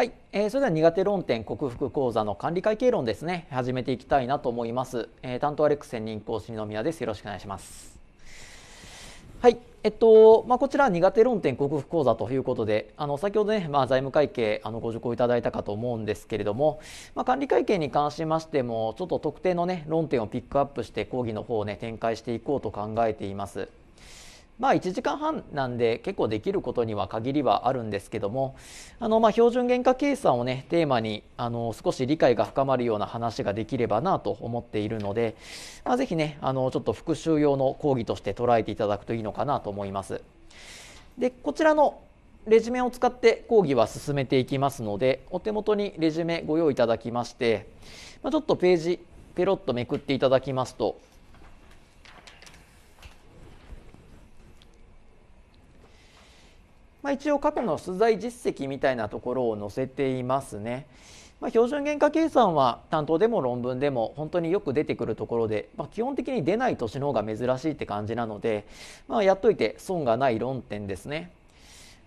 はい、えー、それでは苦手論点克服講座の管理会計論ですね始めていきたいなと思います、えー、担当アレックス専任講師二宮ですよろしくお願いしますはいえっとまあ、こちら苦手論点克服講座ということであの先ほどね、まあ、財務会計あのご受講いただいたかと思うんですけれども、まあ、管理会計に関しましてもちょっと特定の、ね、論点をピックアップして講義の方を、ね、展開していこうと考えています。まあ、1時間半なんで結構できることには限りはあるんですけどもあのま標準原価計算をねテーマにあの少し理解が深まるような話ができればなと思っているので、まあ、ぜひねあのちょっと復習用の講義として捉えていただくといいのかなと思います。でこちらのレジュメを使って講義は進めていきますのでお手元にレジュメご用意いただきまして、まあ、ちょっとページペロッとめくっていただきますとまあ、一応過去の取材実績みたいなところを載せていますね。まあ、標準原価計算は担当でも論文でも本当によく出てくるところで、まあ、基本的に出ない年の方が珍しいって感じなので、まあ、やっといて損がない論点ですね。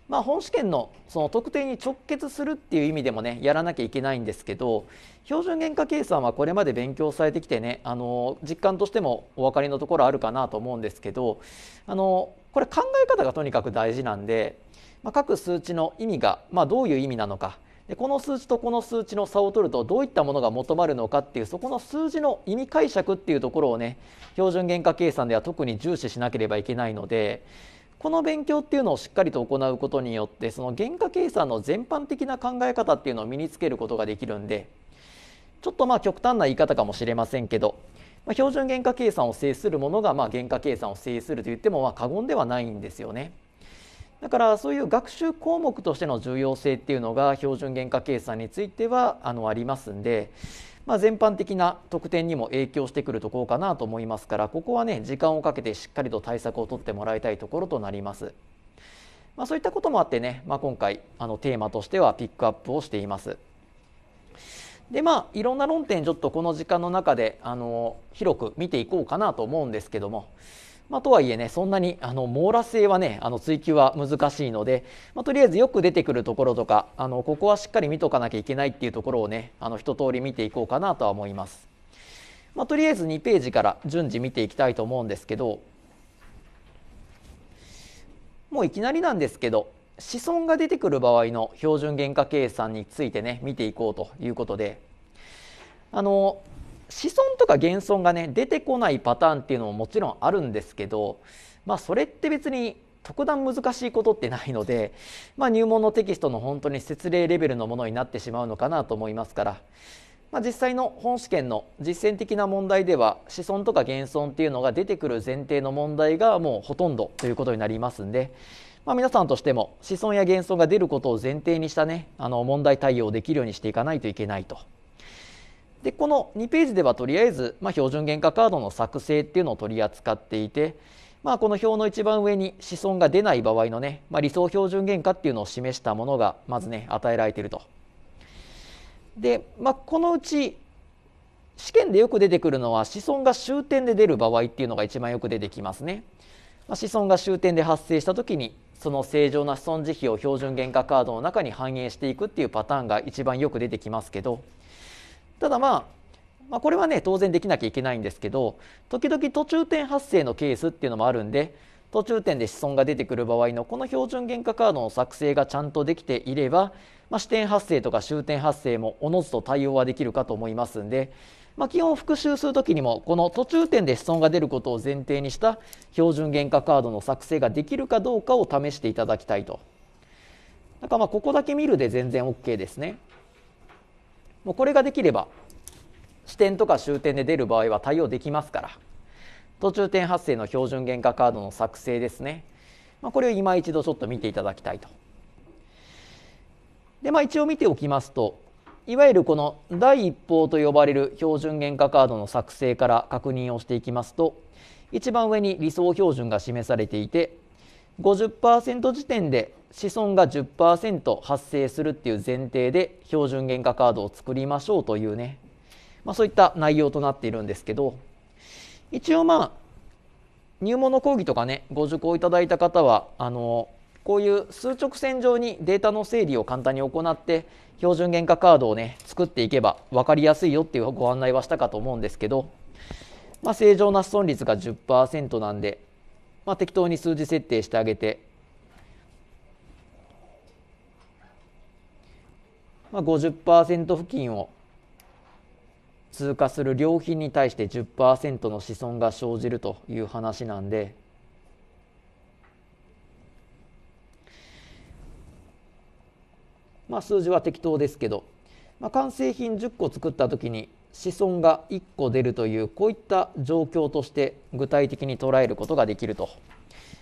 まあ、本試験のその特定に直結するっていう意味でもねやらなきゃいけないんですけど標準原価計算はこれまで勉強されてきてねあの実感としてもお分かりのところあるかなと思うんですけどあのこれ考え方がとにかく大事なんでまあ、各数値の意味が、まあ、どういう意味なのかでこの数値とこの数値の差を取るとどういったものが求まるのかっていうそこの数字の意味解釈っていうところをね標準原価計算では特に重視しなければいけないのでこの勉強っていうのをしっかりと行うことによってその原価計算の全般的な考え方っていうのを身につけることができるんでちょっとまあ極端な言い方かもしれませんけど、まあ、標準原価計算を制するものがまあ原価計算を制すると言ってもま過言ではないんですよね。だからそういう学習項目としての重要性っていうのが標準原価計算についてはあのありますんで、まあ、全般的な得点にも影響してくるところかなと思いますからここはね時間をかけてしっかりと対策を取ってもらいたいところとなります。まあ、そういったこともあってね、まあ、今回あのテーマとしてはピックアップをしています。でまあいろんな論点ちょっとこの時間の中であの広く見ていこうかなと思うんですけども、まあ、とはいえねそんなにあの網羅性はねあの追求は難しいので、まあ、とりあえずよく出てくるところとかあのここはしっかり見とかなきゃいけないっていうところをねあの一通り見ていこうかなとは思います。まあ、とりあえず2ページから順次見ていきたいと思うんですけどもういきなりなんですけど子孫が出てくる場合の標準原価計算についてね見ていこうということであの子孫とか現存がね出てこないパターンっていうのももちろんあるんですけど、まあ、それって別に特段難しいことってないので、まあ、入門のテキストの本当に説例レベルのものになってしまうのかなと思いますから、まあ、実際の本試験の実践的な問題では子孫とか現存っていうのが出てくる前提の問題がもうほとんどということになりますんで。まあ、皆さんとしても子孫や現存が出ることを前提にしたねあの問題対応できるようにしていかないといけないとでこの2ページではとりあえず、まあ、標準原価カードの作成っていうのを取り扱っていて、まあ、この表の一番上に子孫が出ない場合のね、まあ、理想標準原価っていうのを示したものがまずね与えられていると。で、まあ、このうち試験でよく出てくるのは子孫が終点で出る場合っていうのが一番よく出てきますね。まあ、子孫が終点で発生した時にその正常な子孫慈悲を標準原価カードの中に反映していくっていうパターンが一番よく出てきますけど。ただまあまあ、これはね当然できなきゃいけないんですけど時々途中点発生のケースっていうのもあるんで途中点で子孫が出てくる場合のこの標準原価カードの作成がちゃんとできていれば、まあ、支発生とか終点発生もおのずと対応はできるかと思いますんで、まあ、基本復習するときにもこの途中点で子孫が出ることを前提にした標準原価カードの作成ができるかどうかを試していただきたいと。だからまあここだけ見るで全然 OK ですね。もうこれができれば支点とか終点で出る場合は対応できますから途中点発生の標準原価カードの作成ですね、まあ、これを今一度ちょっと見ていただきたいと。でまあ一応見ておきますといわゆるこの第一報と呼ばれる標準原価カードの作成から確認をしていきますと一番上に理想標準が示されていて50%時点で子孫が10%発生するっていう前提で標準原価カードを作りましょうというね、まあ、そういった内容となっているんですけど一応まあ入門の講義とかねご受講いただいた方はあのこういう数直線上にデータの整理を簡単に行って標準原価カードをね作っていけば分かりやすいよっていうご案内はしたかと思うんですけど、まあ、正常な損率が10%なんでまあ、適当に数字設定してあげて、まあ50、付近を通過する良品に対して10%の子孫が生じるという話なんで、まあ、数字は適当ですけど、まあ、完成品10個作った時に子孫が1個出るというこういった状況として具体的に捉えることができると、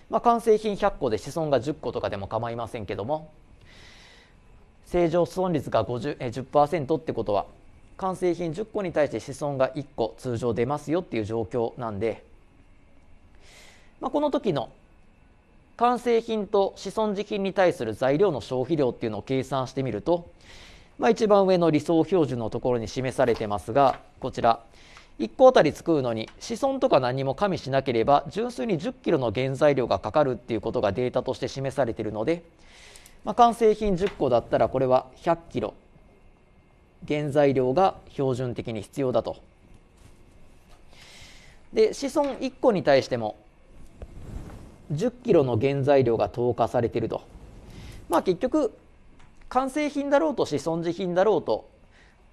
まあ、完成品100個で子孫が10個とかでも構いませんけども正常子孫率が50え10%ってことは完成品10個に対して子孫が1個通常出ますよっていう状況なんで、まあ、この時の完成品と子孫時品に対する材料の消費量っていうのを計算してみるとまあ、一番上の理想標準のところに示されてますがこちら1個あたり作るのに子孫とか何も加味しなければ純粋に1 0キロの原材料がかかるっていうことがデータとして示されているので、まあ、完成品10個だったらこれは1 0 0キロ原材料が標準的に必要だと。で子孫1個に対しても1 0キロの原材料が投下されていると。まあ、結局完成品だろうとし損事品だろうと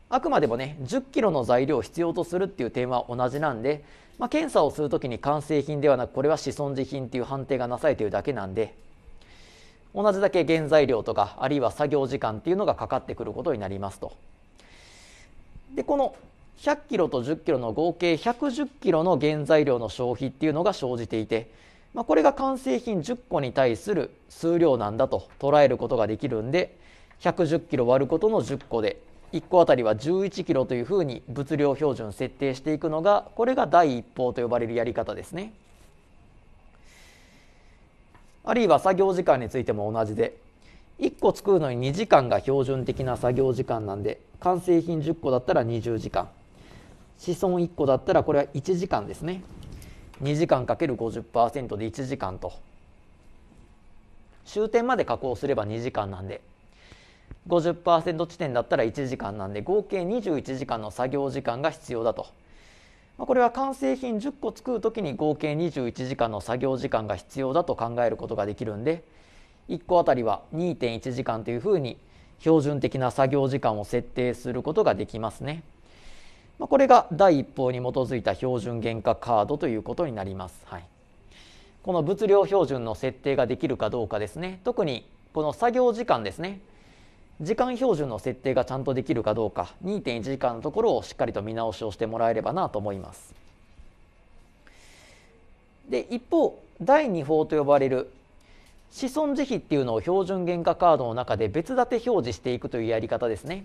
あくまでもね1 0キロの材料を必要とするっていう点は同じなんで、まあ、検査をする時に完成品ではなくこれは子孫事品っていう判定がなされているだけなんで同じだけ原材料とかあるいは作業時間っていうのがかかってくることになりますと。でこの100キロと10キロの合計110キロの原材料の消費っていうのが生じていて、まあ、これが完成品10個に対する数量なんだと捉えることができるんで110キロ割ることの10個で1個あたりは11キロというふうに物量標準設定していくのがこれが第一報と呼ばれるやり方ですね。あるいは作業時間についても同じで1個作るのに2時間が標準的な作業時間なんで完成品10個だったら20時間子孫1個だったらこれは1時間ですね2時間 ×50% で1時間と終点まで加工すれば2時間なんで50%地点だったら1時間なんで合計21時間の作業時間が必要だと、まあ、これは完成品10個作る時に合計21時間の作業時間が必要だと考えることができるんで1個あたりは2.1時間というふうに標準的な作業時間を設定することができますね。まあ、これが第一報に基づいた標準原価カードということになります。はい、この物量標準の設定ができるかどうかですね。特にこの作業時間ですね。時間標準の設定がちゃんとできるかどうか2.1時間のところをしっかりと見直しをしてもらえればなと思います。で一方第2法と呼ばれる子孫慈悲っていうのを標準原価カードの中で別立て表示していくというやり方ですね。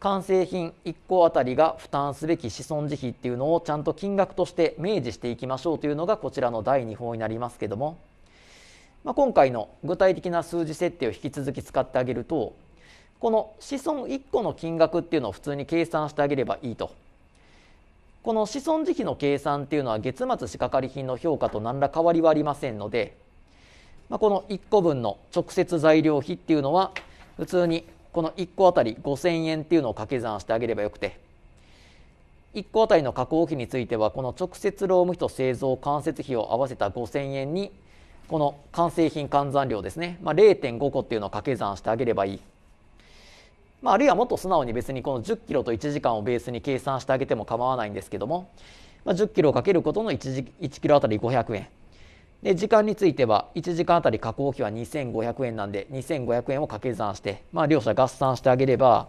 完成品1個あたりが負担すべき子孫慈悲っていうのをちゃんと金額として明示していきましょうというのがこちらの第2法になりますけどもまあ、今回の具体的な数字設定を引き続き使ってあげるとこの子孫1個の金額っていうのを普通に計算してあげればいいと。この子孫時期の計算っていうのは月末仕掛かり品の評価と何ら変わりはありませんので、まあ、この1個分の直接材料費っていうのは普通にこの1個あたり5000円っていうのを掛け算してあげればよくて1個あたりの加工費についてはこの直接労務費と製造間接費を合わせた5000円にこの完成品換算量ですね、まあ、0.5個っていうのを掛け算してあげればいい、まあ、あるいはもっと素直に別にこの1 0キロと1時間をベースに計算してあげても構わないんですけども、まあ、1 0キロをかけることの 1, 1キロあたり500円で時間については1時間あたり加工費は2500円なんで2500円を掛け算して、まあ、両者合算してあげれば、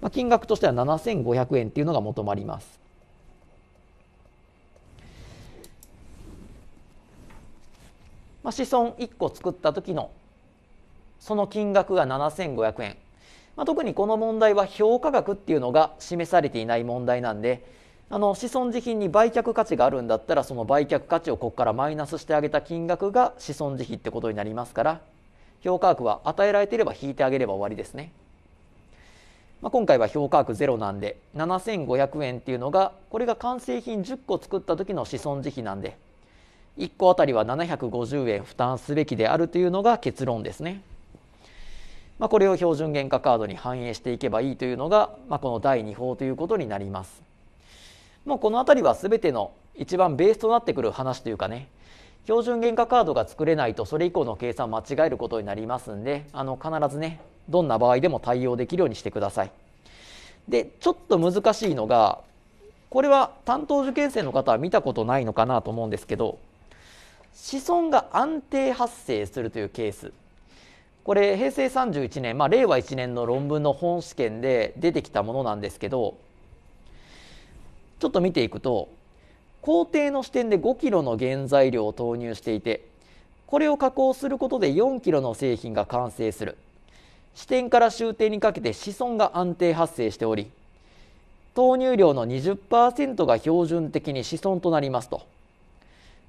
まあ、金額としては7500円っていうのが求まります。まあ、子孫1個作った時のその金額が7500円、まあ、特にこの問題は評価額っていうのが示されていない問題なんであの子孫自費に売却価値があるんだったらその売却価値をここからマイナスしてあげた金額が子孫自費ってことになりますから評価額は与えられていれば引いてあげれば終わりですね。まあ、今回は評価額ゼロなんで7500円っていうのがこれが完成品10個作った時の子孫自費なんで1個あたりは750円負担すべきであるというのが結論ですね。まあ、これを標準原価カードに反映していけばいいというのが、まあ、この第2法ということになります。もうこの辺りは全ての一番ベースとなってくる話というかね標準原価カードが作れないとそれ以降の計算を間違えることになりますんであの必ずねどんな場合でも対応できるようにしてください。でちょっと難しいのがこれは担当受験生の方は見たことないのかなと思うんですけど子孫が安定発生するというケースこれ平成31年、まあ、令和1年の論文の本試験で出てきたものなんですけどちょっと見ていくと工程の視点で5キロの原材料を投入していてこれを加工することで4キロの製品が完成する支点から終点にかけて子孫が安定発生しており投入量の20%が標準的に子孫となりますと。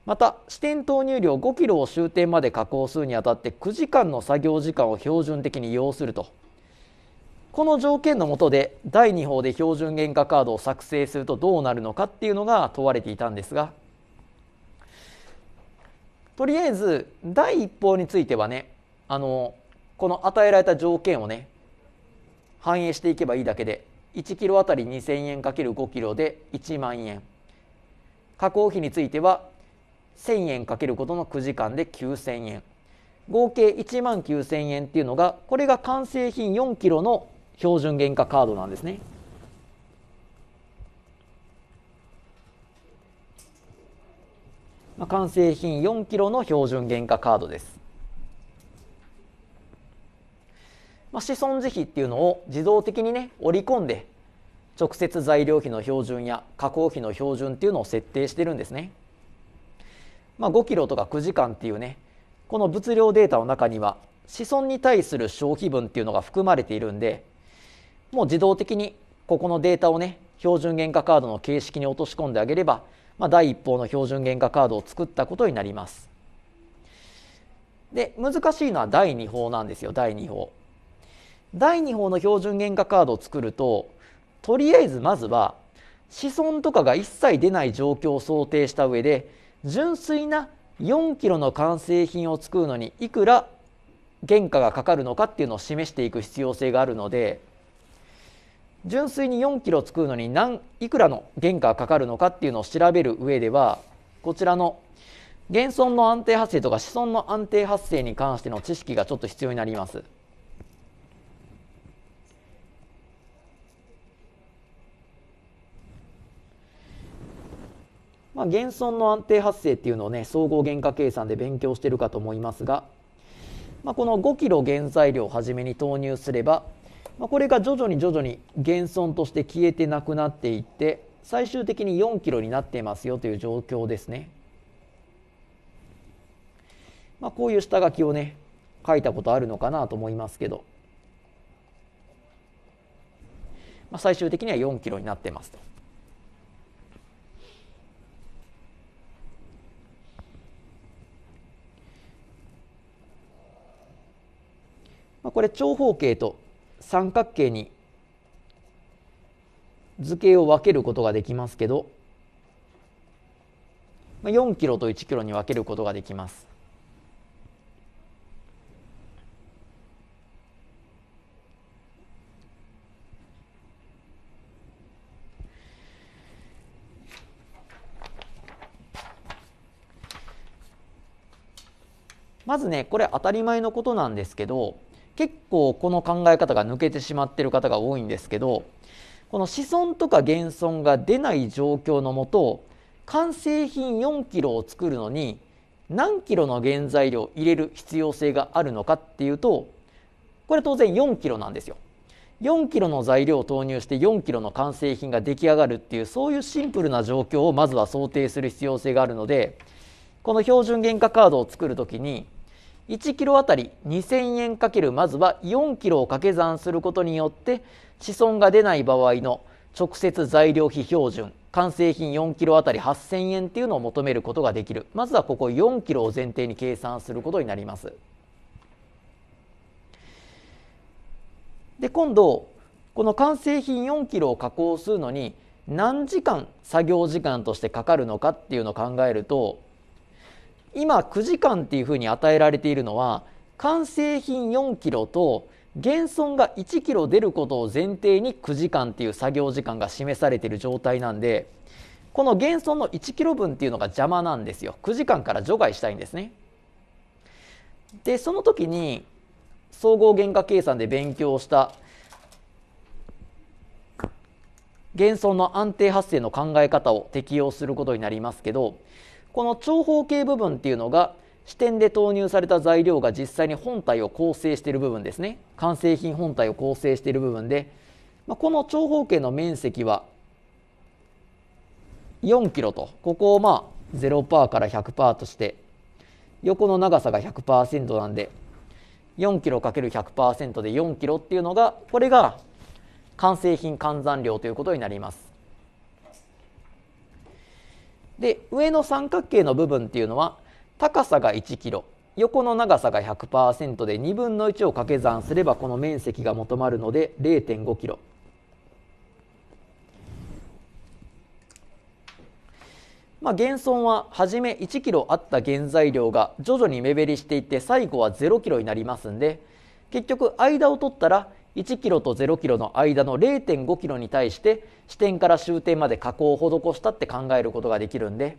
また支店投入量 5kg を終点まで加工するにあたって9時間の作業時間を標準的に要するとこの条件のもとで第2法で標準原価カードを作成するとどうなるのかっていうのが問われていたんですがとりあえず第1法についてはねあのこの与えられた条件をね反映していけばいいだけで1キロあたり2000円 ×5 キロで1万円加工費については1000円かけることの9時間で9000円合計1万9000円っていうのがこれが完成品4キロの標準原価カードなんですね。まあ、完成品4キロの標準原価カードです。まあ、子孫慈費っていうのを自動的にね織り込んで直接材料費の標準や加工費の標準っていうのを設定してるんですね。まあ、5キロとか9時間っていうねこの物量データの中には子孫に対する消費分っていうのが含まれているんでもう自動的にここのデータをね標準原価カードの形式に落とし込んであげれば、まあ、第一報の標準原価カードを作ったことになります。で難しいのは第2法なんですよ第2法。第2法の標準原価カードを作るととりあえずまずは子孫とかが一切出ない状況を想定した上で純粋な4キロの完成品を作るのにいくら原価がかかるのかっていうのを示していく必要性があるので純粋に4キロ作るのに何いくらの原価がかかるのかっていうのを調べる上ではこちらの減損の安定発生とか子孫の安定発生に関しての知識がちょっと必要になります。まあ、減損の安定発生っていうのをね総合原価計算で勉強してるかと思いますが、まあ、この 5kg 原材料を初めに投入すれば、まあ、これが徐々に徐々に減損として消えてなくなっていって最終的に 4kg になっていますよという状況ですね。まあ、こういう下書きをね書いたことあるのかなと思いますけど、まあ、最終的には4キロになってますと。これ長方形と三角形に図形を分けることができますけど4キロと1キロに分けることができます。まずねこれ当たり前のことなんですけど結構この考え方が抜けてしまっている方が多いんですけどこの子孫とか減損が出ない状況のもと完成品4キロを作るのに何キロの原材料を入れる必要性があるのかっていうとこれ当然4キロなんですよ。4キロの材料を投入して4キロの完成品が出来上がるっていうそういうシンプルな状況をまずは想定する必要性があるのでこの標準原価カードを作る時に1キロあたり2000円かけるまずは4キロを掛け算することによって子孫が出ない場合の直接材料費標準完成品4キロあたり8000円っていうのを求めることができるまずはここ4キロを前提に計算することになりますで今度この完成品4キロを加工するのに何時間作業時間としてかかるのかっていうのを考えると今9時間っていうふうに与えられているのは完成品4キロと減損が1キロ出ることを前提に9時間っていう作業時間が示されている状態なんでこの減損の1キロ分っていうのが邪魔なんですよ9時間から除外したいんですねでその時に総合原価計算で勉強した減損の安定発生の考え方を適用することになりますけどこの長方形部分っていうのが支点で投入された材料が実際に本体を構成している部分ですね完成品本体を構成している部分で、まあ、この長方形の面積は4キロとここをまあ0%から100%として横の長さが100%なんで4キロ ×100% で4キロっていうのがこれが完成品換算量ということになります。で上の三角形の部分っていうのは高さが1 k ロ横の長さが100%で2分の1を掛け算すればこの面積が求まるので0 5 k ロまあ、減損は初め1キロあった原材料が徐々に目減りしていって最後は0キロになりますんで結局間を取ったら1キロと0キロの間の0.5キロに対して支点から終点まで加工を施したって考えることができるんで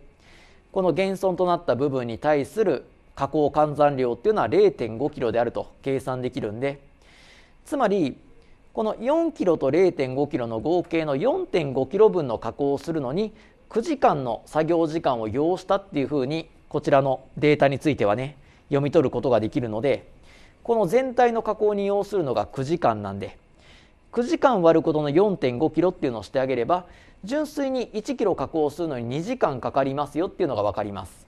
この減損となった部分に対する加工換算量っていうのは0 5キロであると計算できるんでつまりこの4キロと0 5キロの合計の4 5キロ分の加工をするのに9時間の作業時間を要したっていうふうにこちらのデータについてはね読み取ることができるのでこの全体の加工に要するのが9時間なんで9時間割ることの4.5キロっていうのをしてあげれば純粋に1キロ加工するのに2時間かかりますよっていうのが分かります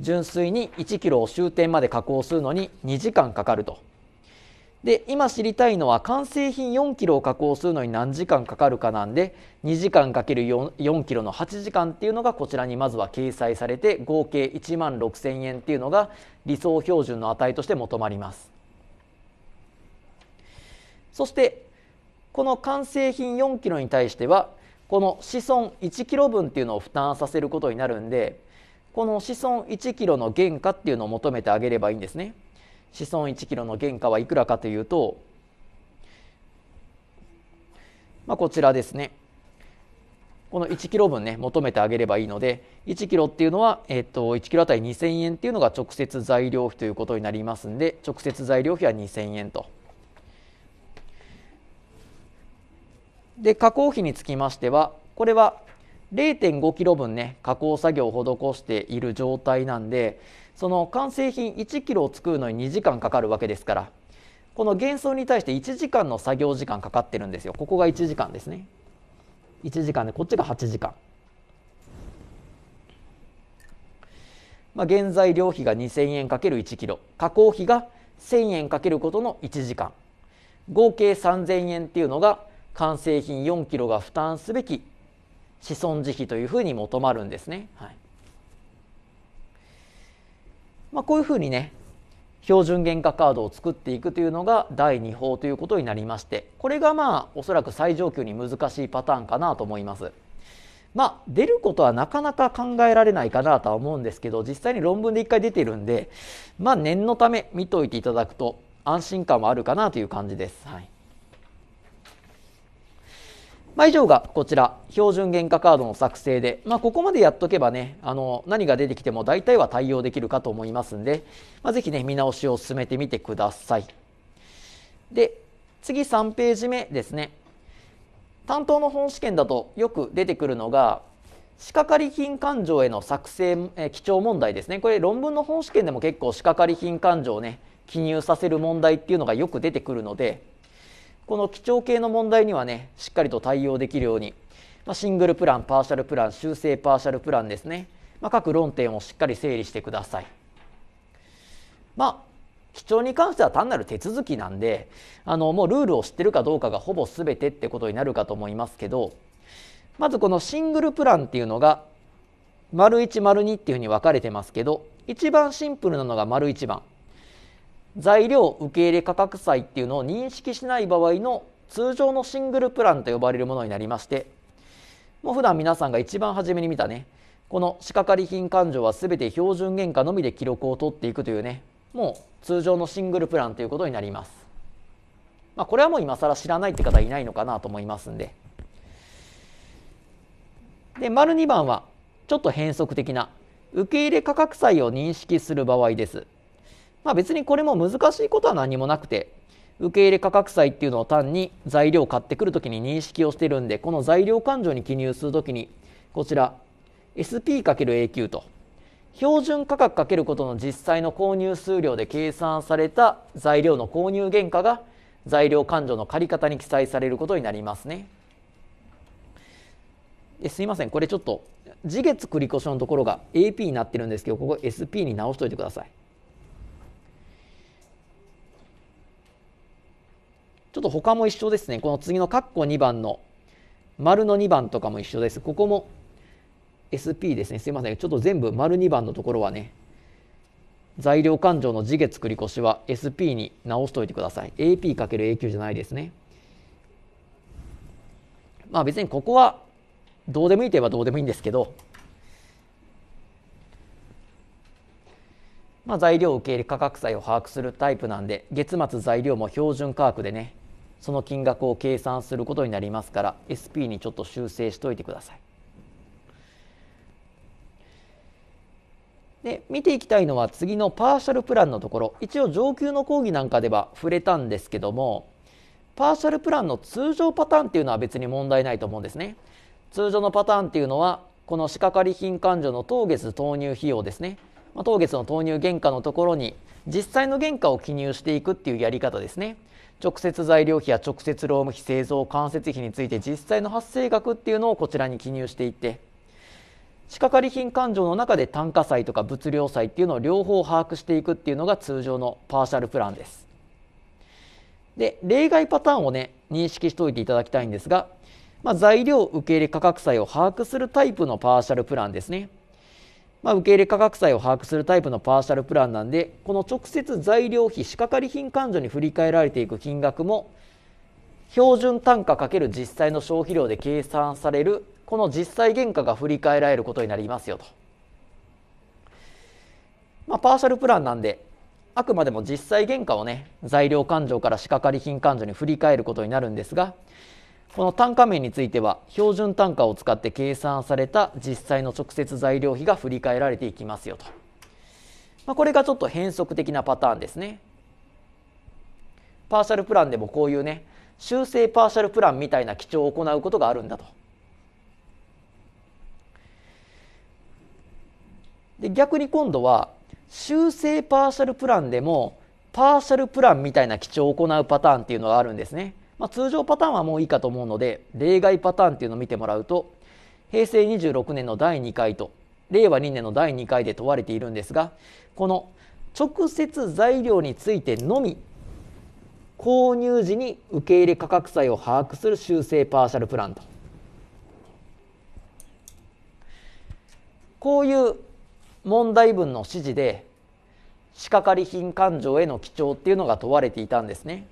純粋に1キロを終点まで加工するのに2時間かかるとで今知りたいのは完成品4キロを加工するのに何時間かかるかなんで2時間かける 4, 4キロの8時間っていうのがこちらにまずは掲載されて合計1万6000円っていうのが理想標準の値として求まりますそしてこの完成品4キロに対してはこの子孫1キロ分っていうのを負担させることになるんでこの子孫1キロの原価っていうのを求めてあげればいいんですね。子孫1キロの原価はいくらかというと、まあ、こちらですね。この1キロ分ね求めてあげればいいので1キロっていうのは、えっと、1キロあたり2000円っていうのが直接材料費ということになりますんで直接材料費は2000円と。で加工費につきましてはこれは0.5キロ分ね加工作業を施している状態なんでその完成品1キロを作るのに2時間かかるわけですからこの減損に対して1時間の作業時間かかってるんですよここが1時間ですね1時間でこっちが8時間まあ原材料費が2000円かける1キロ加工費が1000円かけることの1時間合計3000円っていうのが完成品4キロが負担すべき子孫慈悲というふうに求まるんですね。はいまあ、こういうふうにね標準原価カードを作っていくというのが第2法ということになりましてこれがまあおそらく最上級に難しいパターンかなと思います。まあ、出ることはなかなか考えられないかなとは思うんですけど実際に論文で1回出てるんで、まあ、念のため見といていただくと安心感はあるかなという感じです。はいまあ、以上がこちら標準原価カードの作成で、まあ、ここまでやっとけばねあの何が出てきても大体は対応できるかと思いますんで、まあ、ぜひね見直しを進めてみてくださいで次3ページ目ですね担当の本試験だとよく出てくるのが仕掛かり品勘定への作成え基調問題ですねこれ論文の本試験でも結構仕掛かり品勘定をね記入させる問題っていうのがよく出てくるのでこの基調系の問題にはねしっかりと対応できるように、まあ、シングルプランパーシャルプラン修正パーシャルプランですね、まあ、各論点をしっかり整理してください。まあ基調に関しては単なる手続きなんであのもうルールを知ってるかどうかがほぼすべてってことになるかと思いますけどまずこのシングルプランっていうのが丸1丸2っていうふうに分かれてますけど一番シンプルなのが丸1番材料受け入れ価格債っていうのを認識しない場合の通常のシングルプランと呼ばれるものになりましてもう普段皆さんが一番初めに見たねこの仕掛かり品勘定は全て標準原価のみで記録を取っていくというねもう通常のシングルプランということになります、まあ、これはもう今更知らないって方いないのかなと思いますんでで丸2番はちょっと変則的な受け入れ価格債を認識する場合ですまあ、別にこれも難しいことは何もなくて受け入れ価格債っていうのを単に材料を買ってくるときに認識をしてるんでこの材料勘定に記入するときにこちら SP×AQ と標準価格かけることの実際の購入数量で計算された材料の購入原価が材料勘定の借方に記載されることになりますね。すいませんこれちょっと次月繰越のところが AP になってるんですけどここ SP に直しておいてください。ちょっと他も一緒ですね。この次のカッコ2番の丸の2番とかも一緒です。ここも SP ですね。すいません。ちょっと全部丸2番のところはね、材料勘定の次月繰越は SP に直しておいてください。a p × a 級じゃないですね。まあ別にここはどうでもいいといえばどうでもいいんですけど、まあ、材料受け入れ価格差を把握するタイプなんで月末材料も標準価格でねその金額を計算することになりますから SP にちょっと修正しておいてください。で見ていきたいのは次のパーシャルプランのところ一応上級の講義なんかでは触れたんですけどもパーシャルプランの通常パターンっていうのは別に問題ないと思うんですね通常のパターンっていうのはこの仕掛かり品勘定の当月投入費用ですね、まあ、当月の投入原価のところに実際の原価を記入していくっていうやり方ですね直接材料費や直接労務費製造間接費について実際の発生額っていうのをこちらに記入していって仕掛かり品勘定の中で単価債とか物量債っていうのを両方把握していくっていうのが通常のパーシャルプランです。で例外パターンをね認識しておいていただきたいんですが、まあ、材料受け入れ価格債を把握するタイプのパーシャルプランですね。まあ、受け入れ価格債を把握するタイプのパーシャルプランなんでこの直接材料費仕掛かり品勘定に振り替えられていく金額も標準単価×実際の消費量で計算されるこの実際原価が振り替えられることになりますよと、まあ、パーシャルプランなんであくまでも実際原価をね材料勘定から仕掛かり品勘定に振り替えることになるんですがこの単価面については標準単価を使って計算された実際の直接材料費が振り替えられていきますよと、まあ、これがちょっと変則的なパターンですねパーシャルプランでもこういうね修正パーシャルプランみたいな基調を行うことがあるんだとで逆に今度は修正パーシャルプランでもパーシャルプランみたいな基調を行うパターンっていうのがあるんですねまあ、通常パターンはもういいかと思うので例外パターンっていうのを見てもらうと平成26年の第2回と令和2年の第2回で問われているんですがこの直接材料についてのみ購入時に受入価格差を把握する修正パーシャルプランとこういう問題文の指示で仕掛かり品勘定への記帳っていうのが問われていたんですね。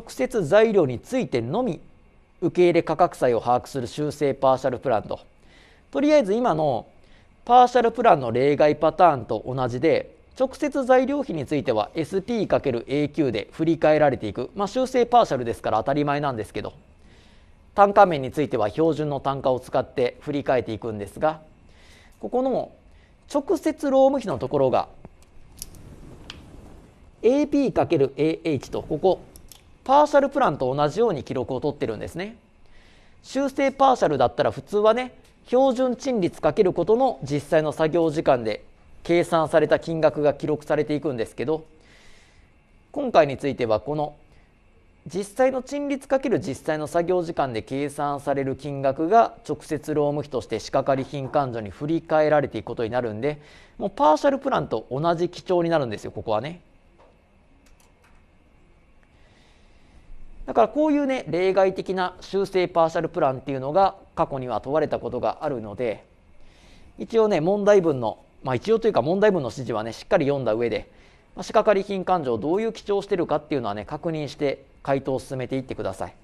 直接材料についてのみ受け入れ価格差を把握する修正パーシャルプランととりあえず今のパーシャルプランの例外パターンと同じで直接材料費については SP×AQ で振り替えられていく、まあ、修正パーシャルですから当たり前なんですけど単価面については標準の単価を使って振り替えていくんですがここの直接労務費のところが AP×AH とここパーシャルプランと同じように記録を取ってるんですね。修正パーシャルだったら普通はね標準賃率かけることの実際の作業時間で計算された金額が記録されていくんですけど今回についてはこの実際の賃率かける実際の作業時間で計算される金額が直接労務費として仕掛かり品勘定に振り替えられていくことになるんでもうパーシャルプランと同じ基調になるんですよここはね。だからこういうね例外的な修正パーシャルプランっていうのが過去には問われたことがあるので一応ね問題文のまあ一応というか問題文の指示はねしっかり読んだ上で、まあ、仕掛かり品勘定どういう記帳してるかっていうのはね確認して回答を進めていってください。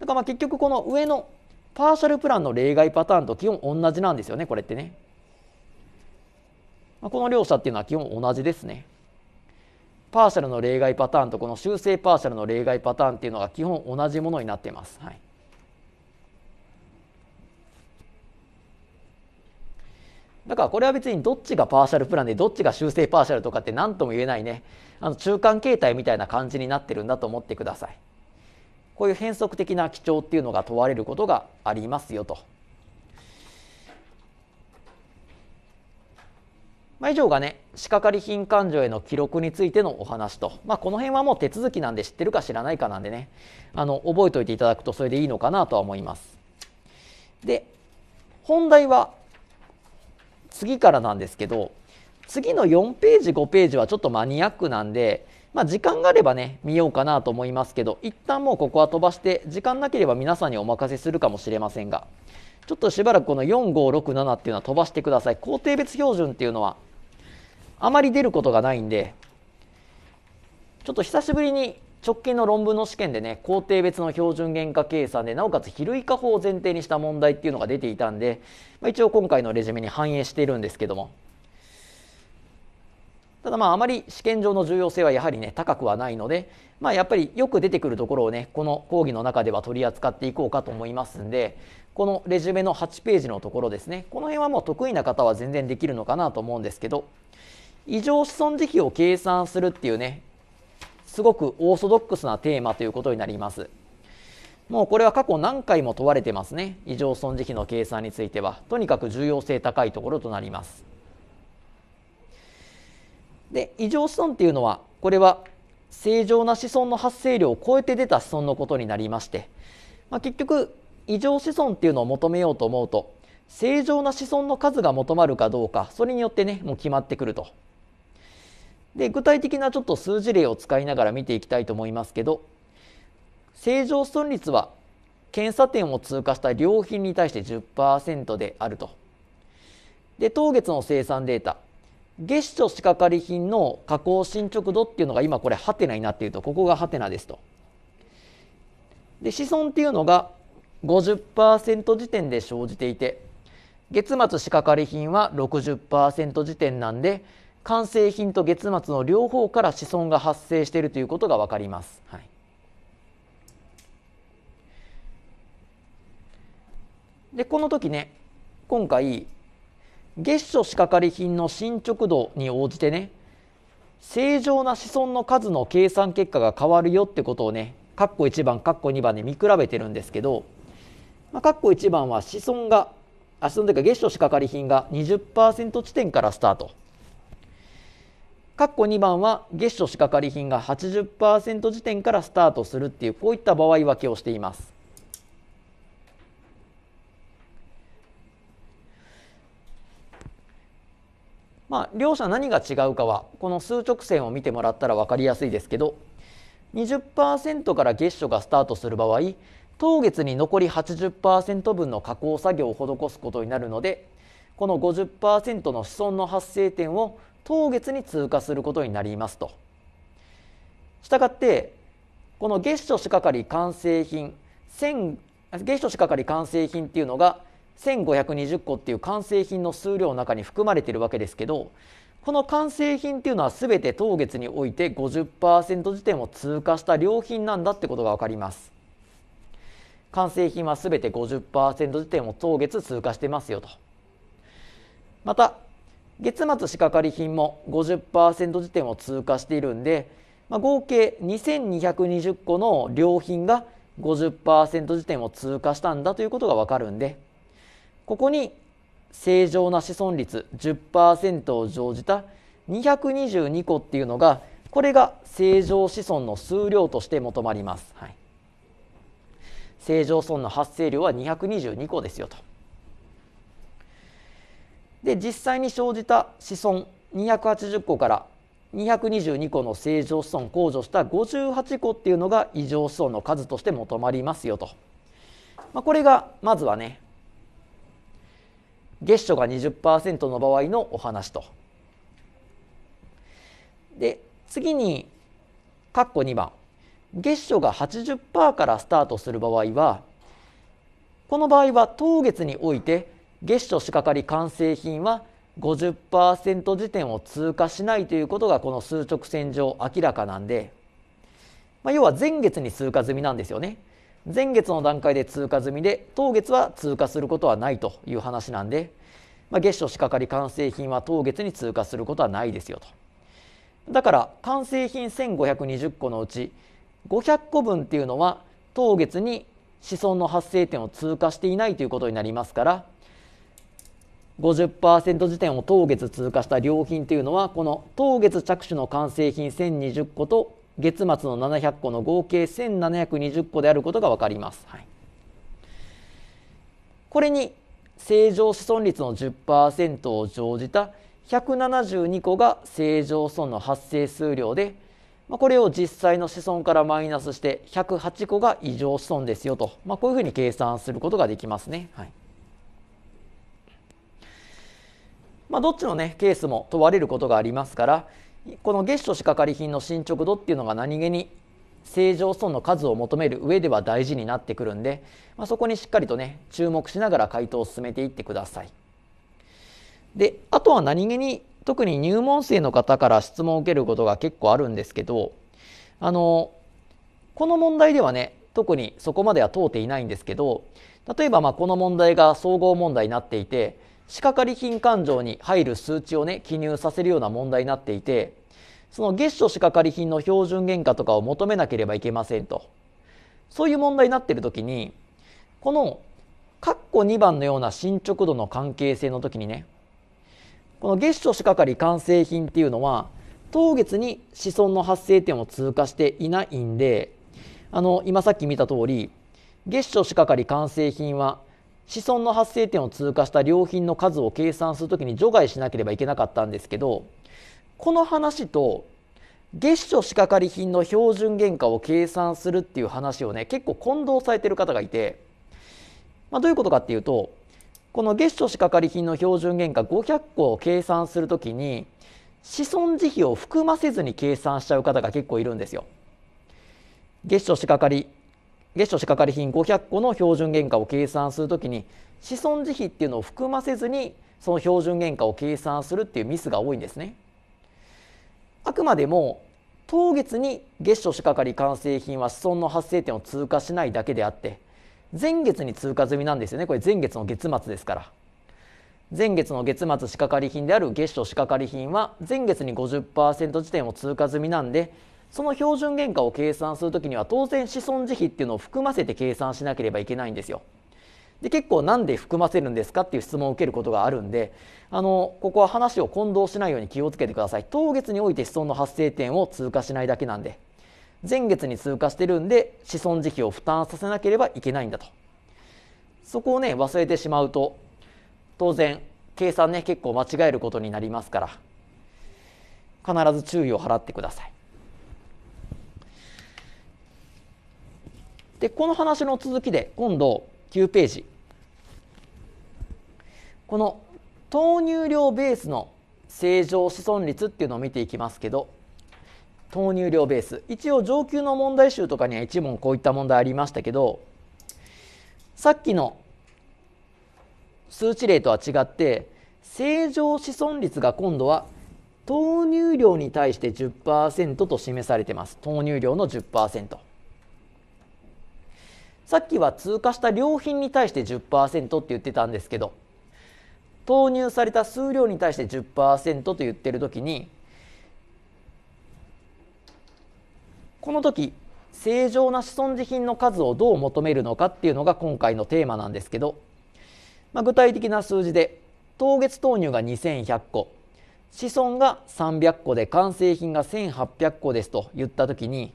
だからまあ結局この上のパーシャルプランの例外パターンと基本同じなんですよねこれってね。まあ、この両者っていうのは基本同じですね。パーシャルの例外パターンとこの修正パーシャルの例外パターンっていうのが基本同じものになっています。はい、だからこれは別にどっちがパーシャルプランでどっちが修正パーシャルとかって何とも言えないねあの中間形態みたいな感じになってるんだと思ってください。こういう変則的な基調っていうのが問われることがありますよと。まあ、以上がね仕掛かり品勘定への記録についてのお話と、まあ、この辺はもう手続きなんで知ってるか知らないかなんでねあの覚えておいていただくとそれでいいのかなとは思います。で本題は次からなんですけど次の4ページ5ページはちょっとマニアックなんで、まあ、時間があればね見ようかなと思いますけど一旦もうここは飛ばして時間なければ皆さんにお任せするかもしれませんがちょっとしばらくこの4567っていうのは飛ばしてください工程別標準っていうのはあまり出ることがないんでちょっと久しぶりに直近の論文の試験でね工程別の標準原価計算でなおかつ比類化法を前提にした問題っていうのが出ていたんで、まあ、一応今回のレジュメに反映しているんですけどもただまああまり試験上の重要性はやはりね高くはないので、まあ、やっぱりよく出てくるところをねこの講義の中では取り扱っていこうかと思いますんでこのレジュメの8ページのところですねこの辺はもう得意な方は全然できるのかなと思うんですけど異常子孫時期を計算するっていうねすごくオーソドックスなテーマということになりますもうこれは過去何回も問われてますね異常子孫時期の計算についてはとにかく重要性高いところとなりますで異常子孫っていうのはこれは正常な子孫の発生量を超えて出た子孫のことになりまして、まあ、結局異常子孫っていうのを求めようと思うと正常な子孫の数が求まるかどうかそれによってねもう決まってくるとで具体的なちょっと数字例を使いながら見ていきたいと思いますけど正常損率は検査点を通過した良品に対して10%であると。で当月の生産データ月初仕掛かり品の加工進捗度っていうのが今これハテナになっているとここがハテナですと。で子孫っていうのが50%時点で生じていて月末仕掛かり品は60%時点なんで完成品と月末の両方から子孫が発生しているということが分かります。はい、でこの時ね今回月初仕掛かり品の進捗度に応じてね正常な子孫の数の計算結果が変わるよってことをね括弧1番括弧2番で見比べてるんですけど括弧、コ1番は子孫があそ孫というか月初仕掛かり品が20%地点からスタート。括弧2番は月初仕掛かり品が80%時点からスタートするっていうこういった場合分けをしています。まあ、両者何が違うかはこの数直線を見てもらったら分かりやすいですけど20%から月初がスタートする場合当月に残り80%分の加工作業を施すことになるのでこの50%の子孫の発生点を当月に通過することになりますと。したがってこの月初仕掛かり完成品月初仕掛かり完成品っていうのが1520個っていう完成品の数量の中に含まれているわけですけどこの完成品っていうのは全て当月において50%時点を通過した良品なんだってことが分かります。完成品は全て50%時点を当月通過してますよと。また月末仕掛かり品も50%時点を通過しているんで、まあ、合計2220個の良品が50%時点を通過したんだということがわかるんでここに正常な子孫率10%を乗じた222個っていうのがこれが正常子孫の数量として求まります、はい、正常孫の発生量は222個ですよと。で実際に生じた子孫280個から222個の正常子孫控除した58個っていうのが異常子孫の数として求まりますよと、まあ、これがまずはね月初が20%の場合のお話とで次に括弧2番月初が80%からスタートする場合はこの場合は当月において月初仕掛かり完成品は50%時点を通過しないということがこの数直線上明らかなんで、まあ、要は前月に通過済みなんですよね前月の段階で通過済みで当月は通過することはないという話なんで、まあ、月初仕掛かり完成品は当月に通過することはないですよとだから完成品1520個のうち500個分っていうのは当月に子孫の発生点を通過していないということになりますから50%時点を当月通過した良品というのはこの当月着手の完成品1020個と月末の700個の合計1720個であることが分かります。はい、これに正常子孫率の10%を乗じた172個が正常子孫の発生数量で、まこれを実際の子孫からマイナスして108個が異常子孫ですよと、まあ、こういうふうに計算することができますね。はいまあ、どっちの、ね、ケースも問われることがありますからこの月初仕掛かり品の進捗度っていうのが何気に正常損の数を求める上では大事になってくるんで、まあ、そこにしっかりとね注目しながら回答を進めていってください。であとは何気に特に入門生の方から質問を受けることが結構あるんですけどあのこの問題ではね特にそこまでは通っていないんですけど例えばまこの問題が総合問題になっていて仕掛かり金勘定に入る数値をね記入させるような問題になっていてその月初仕掛かり品の標準原価とかを求めなければいけませんとそういう問題になっている時にこの括弧2番のような進捗度の関係性の時にねこの月初仕掛かり完成品っていうのは当月に子孫の発生点を通過していないんであの今さっき見た通り月初仕掛かり完成品は子孫の発生点を通過した良品の数を計算するときに除外しなければいけなかったんですけどこの話と月初仕掛かり品の標準原価を計算するっていう話をね結構混同されてる方がいて、まあ、どういうことかっていうとこの月初仕掛かり品の標準原価500個を計算するときに子孫慈悲を含ませずに計算しちゃう方が結構いるんですよ。月初仕掛かり月初仕掛かり品500個の標準原価を計算するときに資損自費っていうのを含ませずにその標準原価を計算するっていうミスが多いんですね。あくまでも当月に月初仕掛かり完成品は資損の発生点を通過しないだけであって前月に通過済みなんですよねこれ前月の月末ですから前月の月末仕掛かり品である月初仕掛かり品は前月に50%時点を通過済みなんでその標準原価を計算するときには当然子孫慈悲っていうのを含ませて計算しなければいけないんですよ。で結構なんで含ませるんですかっていう質問を受けることがあるんであのここは話を混同しないように気をつけてください当月において子孫の発生点を通過しないだけなんで前月に通過してるんで子孫時期を負担させなければいけないんだとそこをね忘れてしまうと当然計算ね結構間違えることになりますから必ず注意を払ってくださいでこの話の続きで今度9ページこの糖乳量ベースの正常子孫率っていうのを見ていきますけど糖乳量ベース一応上級の問題集とかには一問こういった問題ありましたけどさっきの数値例とは違って正常子孫率が今度は糖乳量に対して10%と示されてます糖乳量の10%。さっきは通過した良品に対して10%って言ってたんですけど投入された数量に対して10%と言ってる時にこの時正常な子孫自品の数をどう求めるのかっていうのが今回のテーマなんですけど、まあ、具体的な数字で当月投入が2100個子孫が300個で完成品が1800個ですと言った時に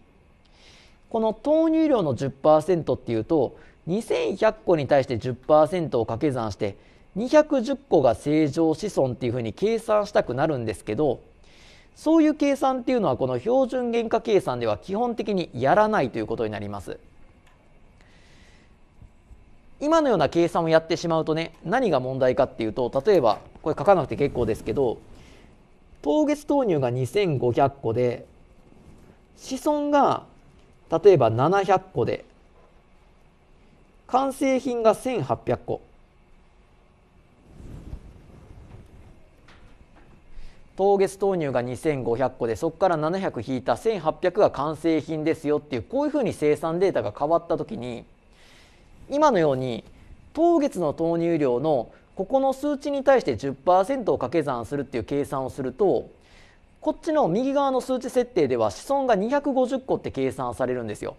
この投入量の10%っていうと2100個に対して10%を掛け算して210個が正常子孫っていうふうに計算したくなるんですけどそういう計算っていうのはこの標準原価計算では基本的にやらないということになります。今のような計算をやってしまうとね何が問題かっていうと例えばこれ書かなくて結構ですけど当月投入が2500個で子孫が例えば700個で完成品が1800個当月投入が2500個でそこから700引いた1800が完成品ですよっていうこういうふうに生産データが変わった時に今のように当月の投入量のここの数値に対して10%を掛け算するっていう計算をするとこっちの右側の数値設定では子孫が250個って計算されるんですよ。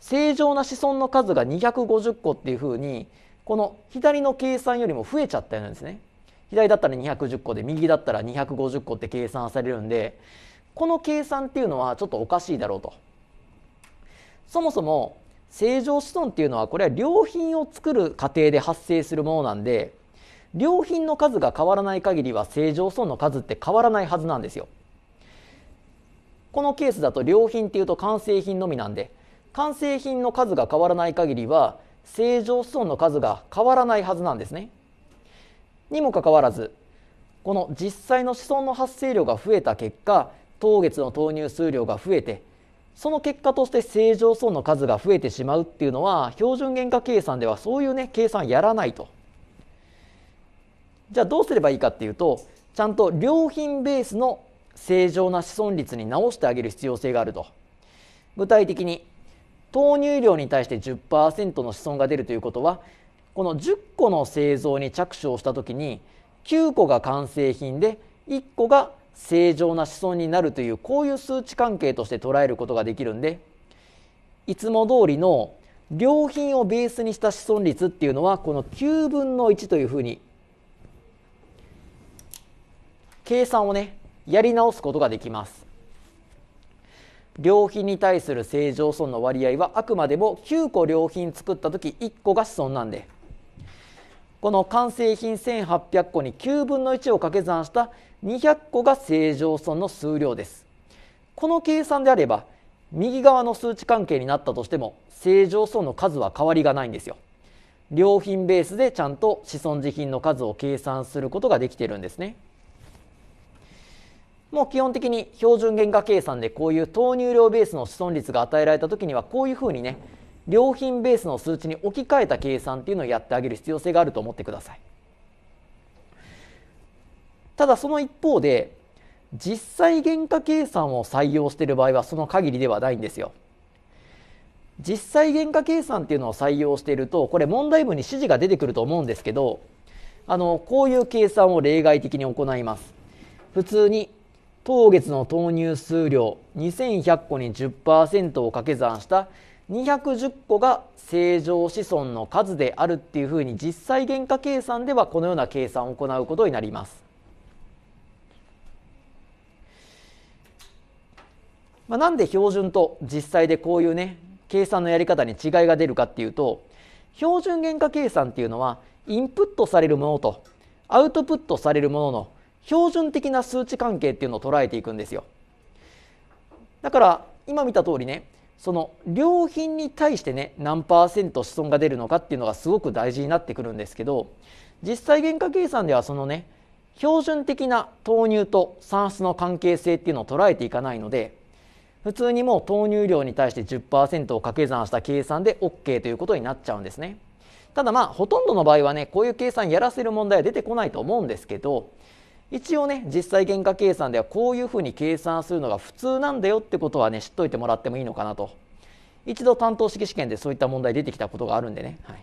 正常な子孫の数が250個っていうふうにこの左の計算よりも増えちゃったようなんですね。左だったら210個で右だったら250個って計算されるんでこの計算っていうのはちょっとおかしいだろうと。そもそも正常子孫っていうのはこれは良品を作る過程で発生するものなんで良品の数が変わらない限りは正常損の数って変わらないはずなんですよ。このケースだと良品っていうと完成品のみなんで完成品の数が変わらない限りは正常損の数が変わらないはずなんですね。にもかかわらずこの実際の子孫の発生量が増えた結果当月の投入数量が増えてその結果として正常損の数が増えてしまうっていうのは標準原価計算ではそういうね計算やらないとじゃあどうすればいいかっていうとちゃんと良品ベースの正常な子孫率に直してあげる必要性があると具体的に豆乳量に対して10%の子孫が出るということはこの10個の製造に着手をした時に9個が完成品で1個が正常な子孫になるというこういう数値関係として捉えることができるんでいつも通りの良品をベースにした子孫率っていうのはこの9分の1というふうに計算をねやり直すことができます良品に対する正常損の割合はあくまでも9個良品作った時1個が子孫なんでこの完成品1800個に9分の1を掛け算した200個が正常損の数量ですこの計算であれば右側の数値関係になったとしても正常損の数は変わりがないんですよ良品ベースでちゃんと子孫自品の数を計算することができているんですね。もう基本的に標準原価計算でこういう投入量ベースの子孫率が与えられた時にはこういうふうにね良品ベースの数値に置き換えた計算っていうのをやってあげる必要性があると思ってくださいただその一方で実際原価計算を採用している場合はその限りではないんですよ実際原価計算っていうのを採用しているとこれ問題文に指示が出てくると思うんですけどあのこういう計算を例外的に行います普通に当月の投入数量2100個に10%を掛け算した210個が正常子孫の数であるっていうふうに実際原価計算ではこのような計算を行うことになります。まあ、なんで標準と実際でこういうね計算のやり方に違いが出るかっていうと標準原価計算っていうのはインプットされるものとアウトプットされるものの標準的な数値関係っていうのを捉えていくんですよだから今見た通りねその良品に対してね何パーセント子孫が出るのかっていうのがすごく大事になってくるんですけど実際原価計算ではそのね標準的な豆乳と算出の関係性っていうのを捉えていかないので普通にもう豆乳量に対して10%を掛け算した計算で OK ということになっちゃうんですねただまあほとんどの場合はねこういう計算やらせる問題は出てこないと思うんですけど一応ね実際原価計算ではこういうふうに計算するのが普通なんだよってことはね知っといてもらってもいいのかなと一度担当式試験でそういった問題出てきたことがあるんでね、はい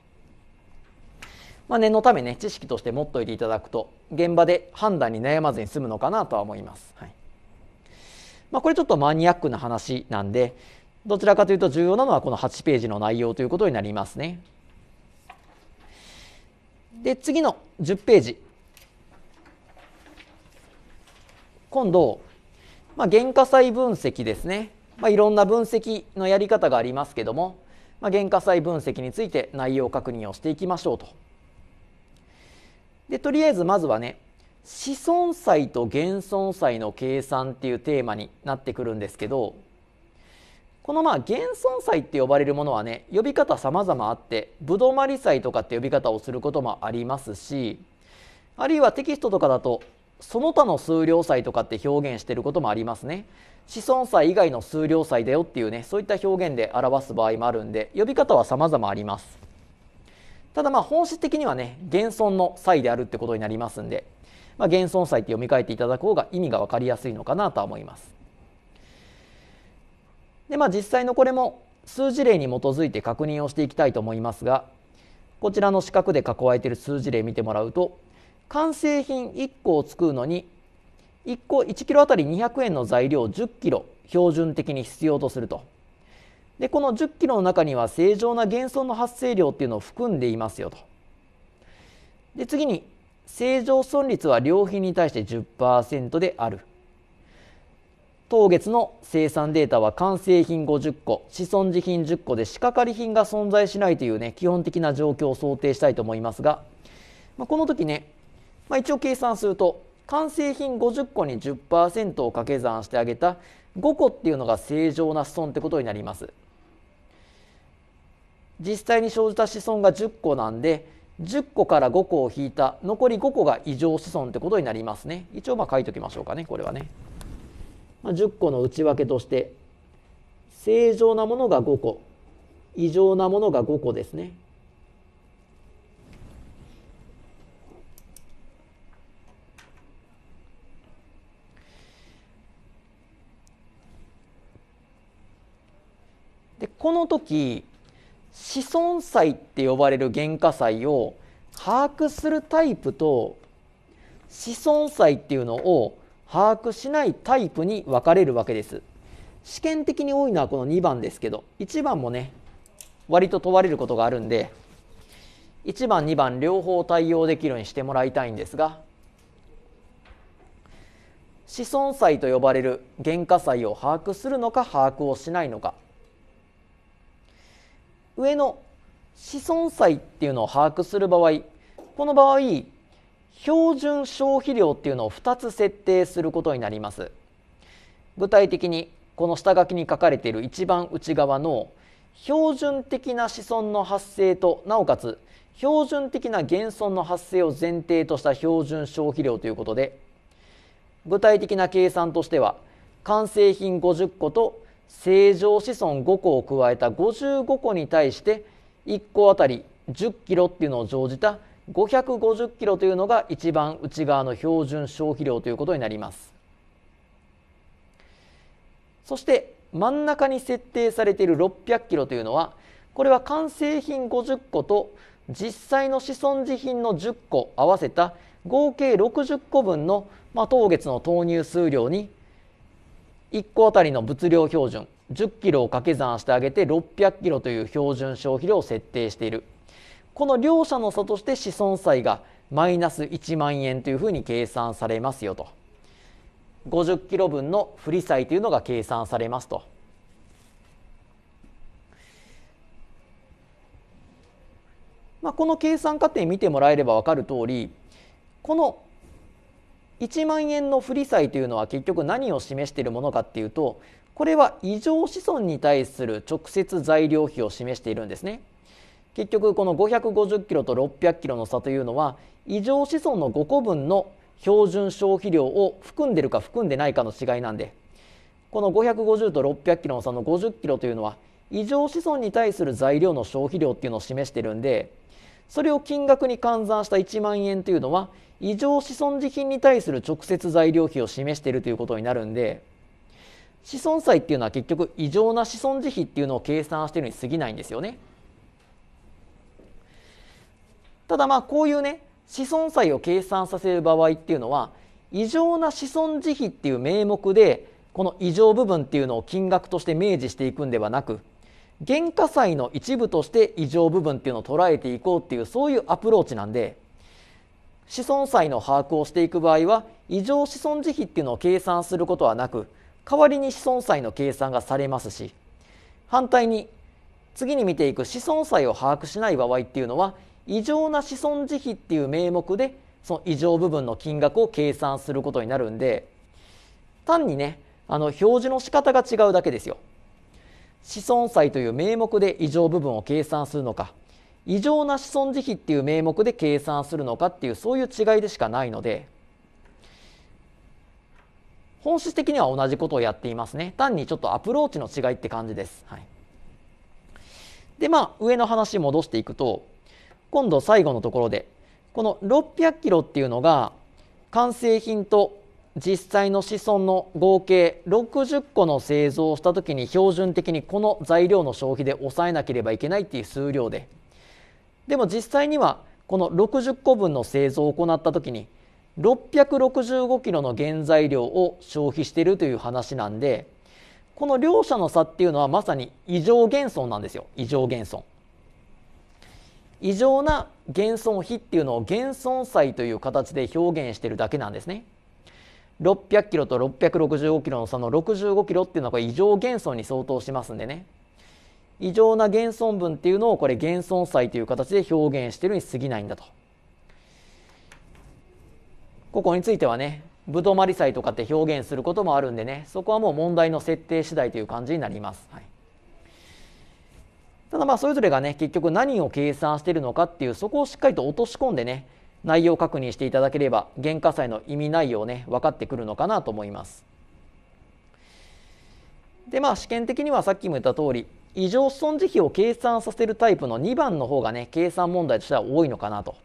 まあ、念のためね知識として持っておいていただくと現場で判断に悩まずに済むのかなとは思います、はいまあ、これちょっとマニアックな話なんでどちらかというと重要なのはこの8ページの内容ということになりますねで次の10ページ今度、まあ、原価債分析ですね、まあ、いろんな分析のやり方がありますけども、まあ、原価債分析について内容確認をしていきましょうと。でとりあえずまずはね子孫債と現損債の計算っていうテーマになってくるんですけどこのまあ現損債って呼ばれるものはね呼び方様々あってぶどまり債とかって呼び方をすることもありますしあるいはテキストとかだとその他の数量祭とかって表現してることもありますね子孫祭以外の数量祭だよっていうねそういった表現で表す場合もあるんで呼び方は様々ありますただまあ本質的にはね現存の祭であるってことになりますんで、まあ、現存祭って読み替えていただく方が意味が分かりやすいのかなとは思いますでまあ実際のこれも数字例に基づいて確認をしていきたいと思いますがこちらの四角で囲われている数字例見てもらうと完成品1個を作るのに1個1キロあたり200円の材料10キロ標準的に必要とするとでこの10キロの中には正常な減損の発生量っていうのを含んでいますよとで次に正常損率は良品に対して10%である当月の生産データは完成品50個子孫自品10個で仕掛かり品が存在しないというね基本的な状況を想定したいと思いますが、まあ、この時ねまあ、一応計算すると完成品50個に10%を掛け算してあげた5個っていうのが正常な子孫ってことになります実際に生じた子孫が10個なんで10個から5個を引いた残り5個が異常子孫ってことになりますね一応まあ書いときましょうかねこれはね、まあ、10個の内訳として正常なものが5個異常なものが5個ですねこの時子孫祭って呼ばれる原価祭を把握するタイプと子孫祭っていうのを把握しないタイプに分かれるわけです試験的に多いのはこの2番ですけど1番もね割と問われることがあるんで1番2番両方対応できるようにしてもらいたいんですが子孫祭と呼ばれる原価祭を把握するのか把握をしないのか上の子孫債っていうのを把握する場合この場合標準消費量っていうのを2つ設定することになります具体的にこの下書きに書かれている一番内側の標準的な子孫の発生となおかつ標準的な減損の発生を前提とした標準消費量ということで具体的な計算としては完成品50個と正常子孫5個を加えた55個に対して1個あたり10キロっていうのを乗じた550キロというのが一番内側の標準消費量ということになりますそして真ん中に設定されている600キロというのはこれは完成品50個と実際の子孫自品の10個合わせた合計60個分の、まあ、当月の投入数量に1個当たりの物量標準1 0キロを掛け算してあげて6 0 0キロという標準消費量を設定しているこの両者の差として子孫債がマイナス1万円というふうに計算されますよと5 0キロ分の不利債というのが計算されますと。まあ、この計算過程見てもらえれば分かる通りこの1万円の不利債というのは結局何を示しているものかっていうとこれは異常子孫に対する直接材料費を示しているんですね結局この550キロと600キロの差というのは異常子孫の5個分の標準消費量を含んでるか含んでないかの違いなんでこの550と600キロの差の50キロというのは異常子孫に対する材料の消費量っていうのを示してるんでそれを金額に換算した1万円というのは異常子孫時金に対する直接材料費を示しているということになるんで子孫債っていうのは結局異常な子孫時費っていうのを計算しているに過ぎないんですよね。ただまあこういうね子孫債を計算させる場合っていうのは異常な子孫時費っていう名目でこの異常部分っていうのを金額として明示していくんではなく原価祭の一部として異常部分っていうのを捉えていこうっていうそういうアプローチなんで子孫債の把握をしていく場合は異常子孫慈悲っていうのを計算することはなく代わりに子孫債の計算がされますし反対に次に見ていく子孫債を把握しない場合っていうのは異常な子孫慈悲っていう名目でその異常部分の金額を計算することになるんで単にねあの表示の仕方が違うだけですよ。子孫債という名目で異常部分を計算するのか異常な子孫慈悲っていう名目で計算するのかっていうそういう違いでしかないので本質的には同じことをやっていますね単にちょっとアプローチの違いって感じです、はい、でまあ上の話戻していくと今度最後のところでこの600キロっていうのが完成品と実際の子孫の合計60個の製造をした時に標準的にこの材料の消費で抑えなければいけないっていう数量ででも実際にはこの60個分の製造を行った時に665キロの原材料を消費しているという話なんでこの両者の差っていうのはまさに異常減損なんですよ異常減損。異常な減損比っていうのを減損債という形で表現してるだけなんですね。600キロと665キロのその65キロっていうのはこれ異常減損に相当しますんでね異常な減損分っていうのをこれ減損債という形で表現してるに過ぎないんだとここについてはねぶどまり債とかって表現することもあるんでねそこはもう問題の設定次第という感じになります、はい、ただまあそれぞれがね結局何を計算しているのかっていうそこをしっかりと落とし込んでね内容確認していただければ原価債の意味内容ね分かってくるのかなと思います。でまあ試験的にはさっきも言った通り異常損益費を計算させるタイプの2番の方がね計算問題としては多いのかなと。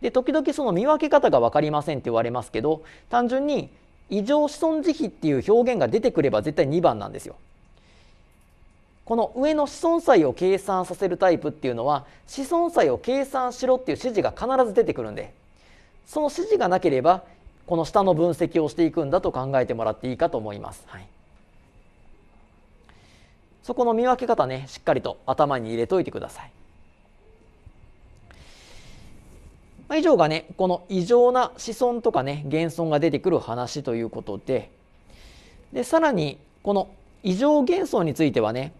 で時々その見分け方が分かりませんって言われますけど単純に異常損益費っていう表現が出てくれば絶対2番なんですよ。この上の子孫債を計算させるタイプっていうのは子孫債を計算しろっていう指示が必ず出てくるんでその指示がなければこの下の分析をしていくんだと考えてもらっていいかと思います。はい、そこの見分け方ねしっかりと頭に入れといてください。まあ、以上がねこの異常な子孫とかね減損が出てくる話ということででさらにこの異常減損についてはね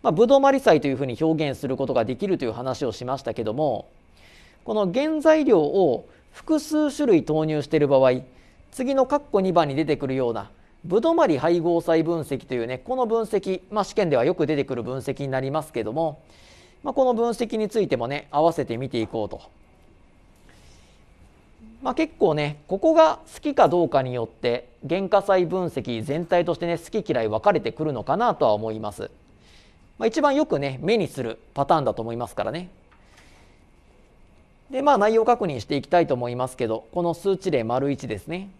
まあ、ブドマリ祭というふうに表現することができるという話をしましたけどもこの原材料を複数種類投入している場合次の括弧2番に出てくるようなぶどまり配合細分析というねこの分析、まあ、試験ではよく出てくる分析になりますけども、まあ、この分析についてもね合わせて見ていこうと。まあ、結構ねここが好きかどうかによって原価細分析全体としてね好き嫌い分かれてくるのかなとは思います、まあ、一番よくね目にするパターンだと思いますからねで、まあ、内容確認していきたいと思いますけど、この数値例丸1ですね。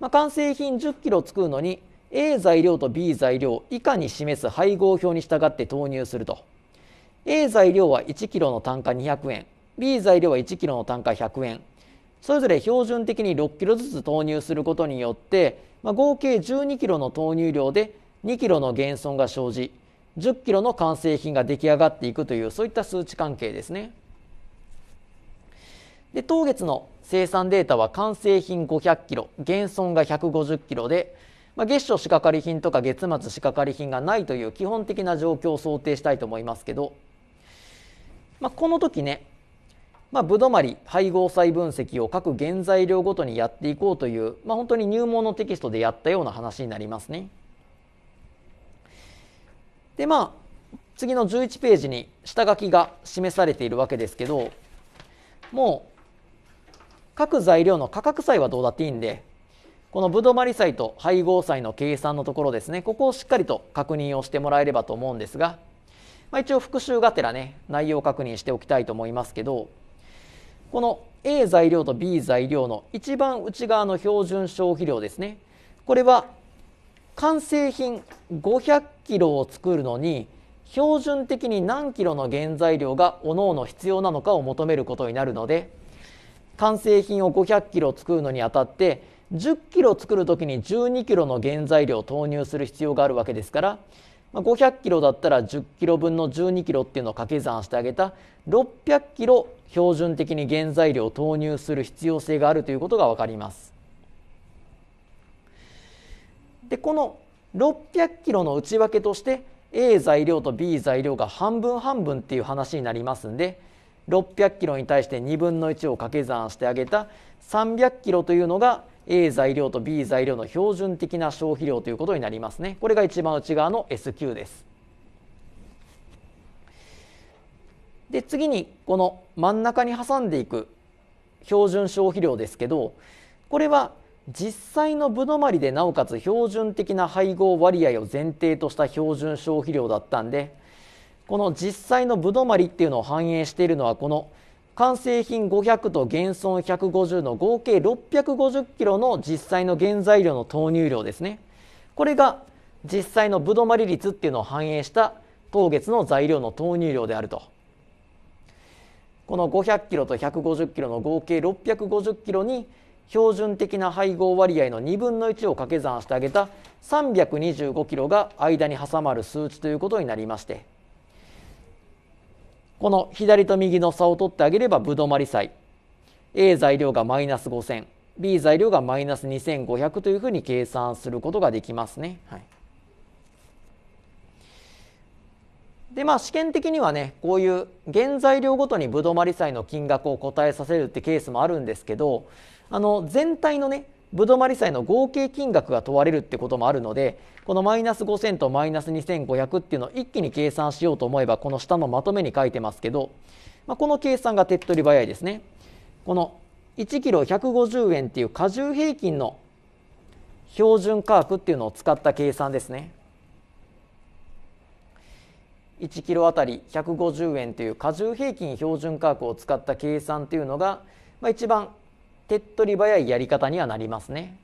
まあ、完成品 10kg 作るのに、A 材料と B 材料以下に示す配合表に従って投入すると。A 材料は 1kg の単価200円、B 材料は 1kg の単価100円。それぞれ標準的に 6kg ずつ投入することによって、まあ、合計 12kg の投入量で 2kg の減損が生じ、10kg の完成品が出来上がっていくという、そういった数値関係ですね。で当月の生産データは完成品500キロ減損が150キロで、まあ、月初仕掛かり品とか月末仕掛かり品がないという基本的な状況を想定したいと思いますけど、まあ、この時ねまあ、ぶどまり配合細分析を各原材料ごとにやっていこうという、まあ、本当に入門のテキストでやったような話になりますね。でまあ次の11ページに下書きが示されているわけですけどもう各材料の価格差はどうだっていいんで、このぶどまり債と配合債の計算のところですね、ここをしっかりと確認をしてもらえればと思うんですが、まあ、一応復習がてらね、内容を確認しておきたいと思いますけど、この A 材料と B 材料の一番内側の標準消費量ですね、これは完成品500キロを作るのに標準的に何キロの原材料がおのおの必要なのかを求めることになるので完成品を500キロ作るのにあたって10キロ作る時に12キロの原材料を投入する必要があるわけですから500キロだったら10キロ分の12キロっていうのを掛け算してあげた600キロ標準的に原材料を投入する必要性があるということが分かります。でこの600キロの内訳として A 材料と B 材料が半分半分っていう話になりますんで600キロに対して2分の1を掛け算してあげた300キロというのが A 材料と B 材料の標準的な消費量ということになりますね。これが一番内側の SQ です。で次にこの真ん中に挟んでいく標準消費量ですけどこれは実際のぶどまりでなおかつ標準的な配合割合を前提とした標準消費量だったんでこの実際のぶどまりっていうのを反映しているのはこの完成品500と減損150の合計650キロの実際の原材料の投入量ですねこれが実際のぶどまり率っていうのを反映した当月の材料の投入量であるとこの500キロと150キロの合計650キロに標準的な配合割合の2分の1を掛け算してあげた325キロが間に挟まる数値ということになりましてこの左と右の差を取ってあげればぶどまり債 A 材料がマイナス5000 B 材料がマイナス2500というふうに計算することができますね。はい、でまあ試験的にはねこういう原材料ごとにぶどまり債の金額を答えさせるってケースもあるんですけどあの全体のねぶどまり債の合計金額が問われるってこともあるのでこのマイナス5000とマイナス2500っていうのを一気に計算しようと思えばこの下のまとめに書いてますけど、まあ、この計算が手っ取り早いですね。この1キロ150円っていう加重平均の標準価格っていうのを使った計算ですね。1キロ当たり150円という加重平均標準価格を使った計算っていうのが、まあ、一番手っ取り早いやり方にはなりますね。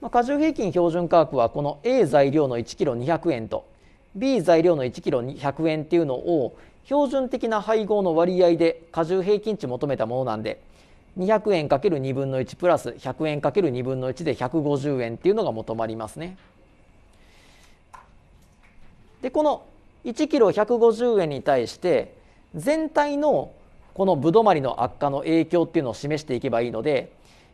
まあ、過重平均標準価格はこの A 材料の1キロ200円と B 材料の1キロ100円っていうのを標準的な配合の割合で過重平均値求めたものなんで200円 ×2 分の1プラス100円 ×2 分の1で150円っていうのが求まりますね。でこの1キロ150円に対して全体のこのぶどまりの悪化の影響っていうのを示していけばいいので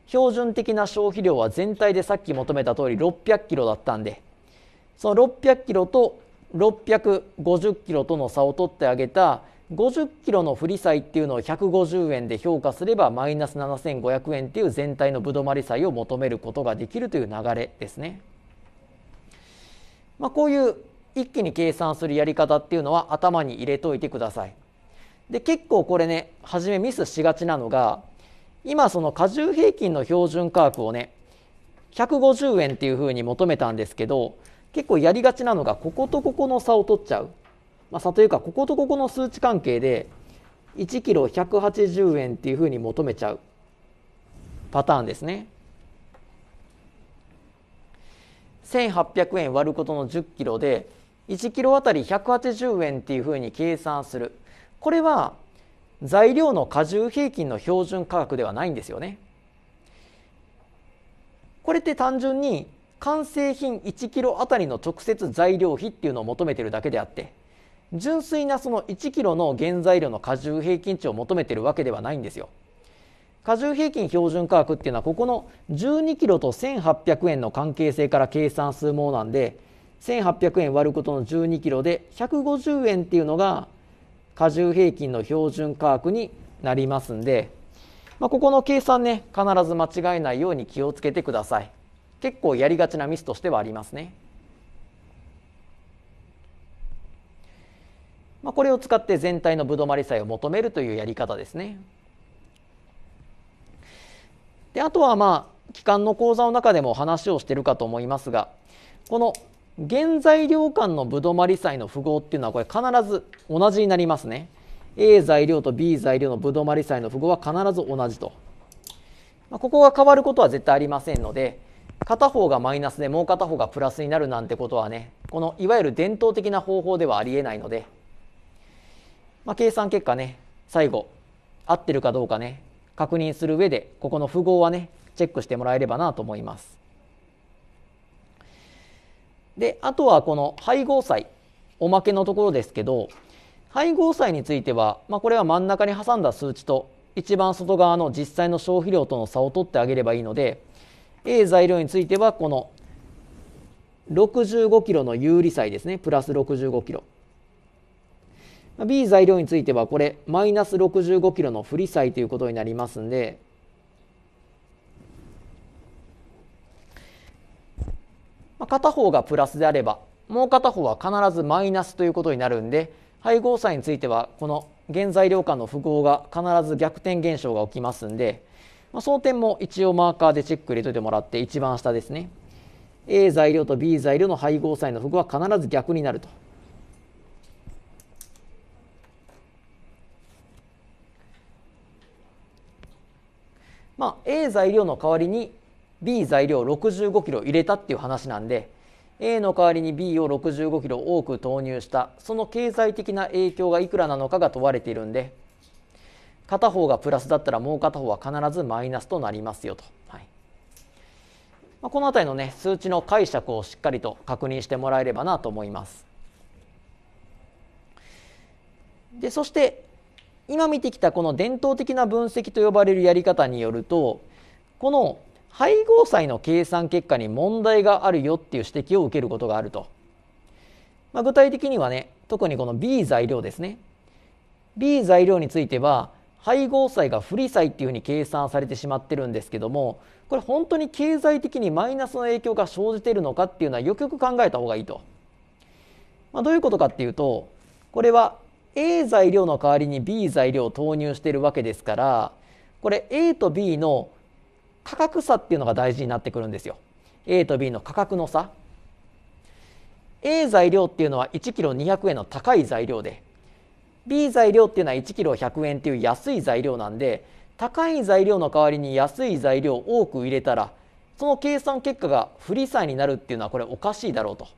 標準的な消費量は全体でさっき求めた通り600キロだったんでその600キロと650キロとの差を取ってあげた50キロの振り債っていうのを150円で評価すればマイナス7500円っていう全体のぶどまり債を求めることができるという流れですね。まあ、こういう一気に計算するやり方っていうのは頭に入れといてください。で結構これね初めミスしがちなのが今その加重平均の標準価格をね150円っていうふうに求めたんですけど結構やりがちなのがこことここの差を取っちゃう、まあ、差というかこことここの数値関係で1キロ1 8 0円っていうふうに求めちゃうパターンですね。1800円割ることの1 0キロで1キロあたり180円っていうふうに計算するこれは材料の加重平均の標準価格ではないんですよね。これって単純に完成品1キロあたりの直接材料費っていうのを求めてるだけであって純粋なその1キロの原材料の加重平均値を求めてるわけではないんですよ。加重平均標準価格っていうのはここの12キロと1800円の関係性から計算するものなんで1800円割ることの12キロで150円っていうのが加重平均の標準価格になりますんで、まあ、ここの計算ね必ず間違えないように気をつけてください結構やりがちなミスとしてはありますね、まあ、これを使って全体のぶどまり債を求めるというやり方ですねであとはまあ機関の講座の中でも話をしてるかと思いますがこの原材料間のぶどまり債の符号っていうのはこれ必ず同じになりますね A 材料と B 材料のぶどまり債の符号は必ず同じと、まあ、ここが変わることは絶対ありませんので片方がマイナスでもう片方がプラスになるなんてことはねこのいわゆる伝統的な方法ではありえないので、まあ、計算結果ね最後合ってるかどうかね確認する上でここの符号はねチェックしてもらえればなと思います。であとはこの配合債おまけのところですけど配合債については、まあ、これは真ん中に挟んだ数値と一番外側の実際の消費量との差を取ってあげればいいので A 材料についてはこの65キロの有利債ですねプラス65キロ B 材料についてはこれマイナス65キロの不利債ということになりますんでま片方がプラスであればもう片方は必ずマイナスということになるんで配合差についてはこの原材料間の符号が必ず逆転現象が起きますんで、まあ、その点も一応マーカーでチェック入れといてもらって一番下ですね A 材料と B 材料の配合差の符号は必ず逆になると。まあ、A 材料の代わりに B 材料 65kg 入れたっていう話なんで A の代わりに B を 65kg 多く投入したその経済的な影響がいくらなのかが問われているんで片方がプラスだったらもう片方は必ずマイナスとなりますよと、はいまあ、この辺りのね数値の解釈をしっかりと確認してもらえればなと思いますでそして今見てきたこの伝統的な分析と呼ばれるやり方によるとこの配合債の計算結果に問題があるよっていう指摘を受けることがあると、まあ、具体的にはね特にこの B 材料ですね B 材料については配合債が不利債っていうふうに計算されてしまってるんですけどもこれ本当に経済的にマイナスの影響が生じているのかっていうのはよくよく考えた方がいいと、まあ、どういうことかっていうとこれは A 材料の代わりに B 材料を投入しているわけですからこれ A と B の価格差っていうのが大事になってくるんですよ A と B の価格の差 A 材料っていうのは 1kg200 円の高い材料で B 材料っていうのは 1kg100 円っていう安い材料なんで高い材料の代わりに安い材料を多く入れたらその計算結果が不利さになるっていうのはこれおかしいだろうと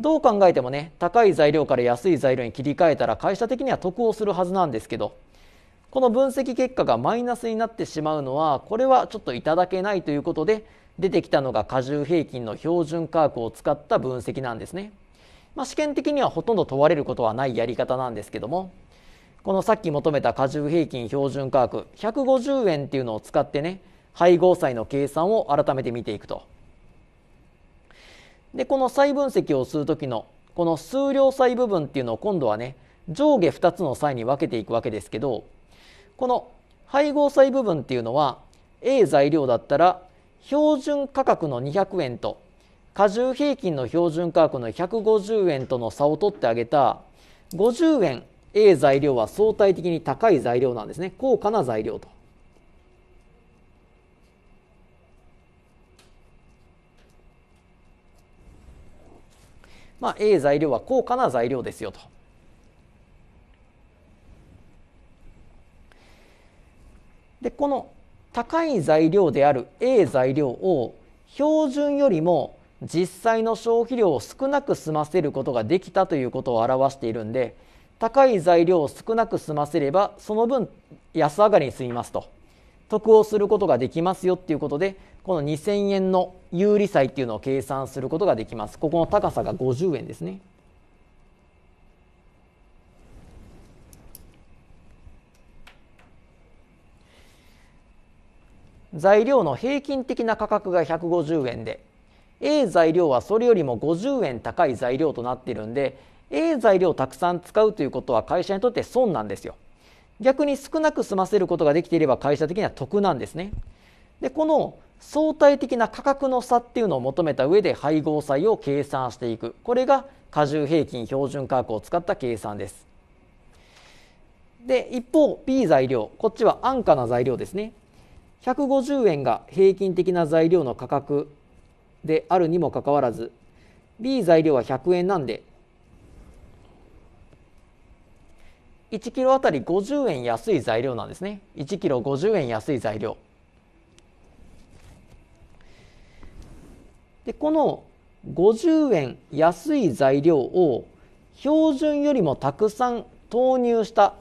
どう考えてもね高い材料から安い材料に切り替えたら会社的には得をするはずなんですけどこの分析結果がマイナスになってしまうのはこれはちょっといただけないということで出てきたのが加重平均の標準価格を使った分析なんですね。まあ、試験的にはほとんど問われることはないやり方なんですけどもこのさっき求めた加重平均標準価格150円っていうのを使ってね配合債の計算を改めて見ていくと。でこの再分析をする時のこの数量債部分っていうのを今度はね上下2つの債に分けていくわけですけどこの配合剤部分っていうのは A 材料だったら標準価格の200円と加重平均の標準価格の150円との差を取ってあげた50円 A 材料は相対的に高い材料なんですね高価な材料と。まあ、A 材料は高価な材料ですよと。でこの高い材料である A 材料を標準よりも実際の消費量を少なく済ませることができたということを表しているんで高い材料を少なく済ませればその分安上がりに済みますと得をすることができますよっていうことでこの2000円の有利債っていうのを計算することができますここの高さが50円ですね材料の平均的な価格が150円で A 材料はそれよりも50円高い材料となっているんで A 材料をたくさん使うということは会社にとって損なんですよ。逆に少なく済ませることができていれば会社的には得なんですね。でこの相対的な価格の差っていうのを求めた上で配合差を計算していくこれが加重平均標準価格を使った計算です。で一方 B 材料こっちは安価な材料ですね150円が平均的な材料の価格であるにもかかわらず B 材料は100円なんで1キロあたり50円安い材料なんですね1キロ50円安い材料でこの50円安い材料を標準よりもたくさん投入した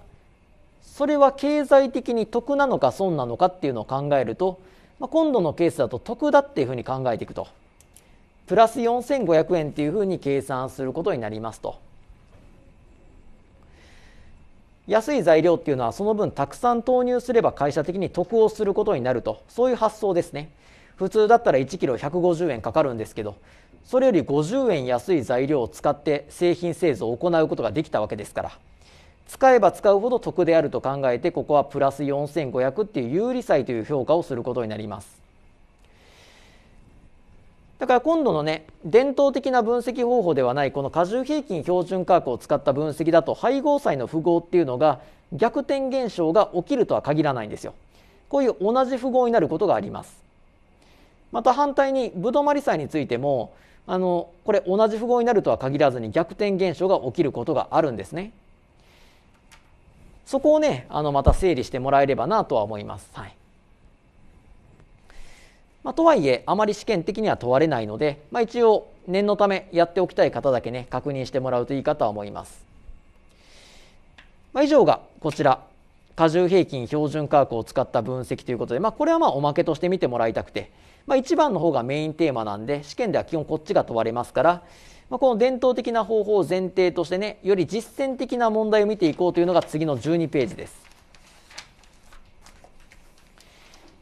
それは経済的に得なのか損なのかっていうのを考えると、まあ、今度のケースだと得だっていうふうに考えていくとプラス4500円っていうふうに計算することになりますと安い材料っていうのはその分たくさん投入すれば会社的に得をすることになるとそういう発想ですね普通だったら 1kg150 円かかるんですけどそれより50円安い材料を使って製品製造を行うことができたわけですから使えば使うほど得であると考えてここはプラス4500っていう有利債という評価をすることになります。だから今度のね伝統的な分析方法ではないこの加重平均標準価格を使った分析だと配合債の符号っていうのが逆転現象が起きるとは限らないんですよ。こういう同じ符号になることがあります。また反対にぶどまり債についてもあのこれ同じ符号になるとは限らずに逆転現象が起きることがあるんですね。そこをねあのまた整理してもらえればなとは思います。はいまあ、とはいえあまり試験的には問われないので、まあ、一応念のためやっておきたい方だけね確認してもらうといいかとは思います。まあ、以上がこちら過重平均標準価格を使った分析ということで、まあ、これはまあおまけとして見てもらいたくて、まあ、1番の方がメインテーマなんで試験では基本こっちが問われますからまあ、この伝統的な方法を前提としてねより実践的な問題を見ていこうというのが次の12ページです。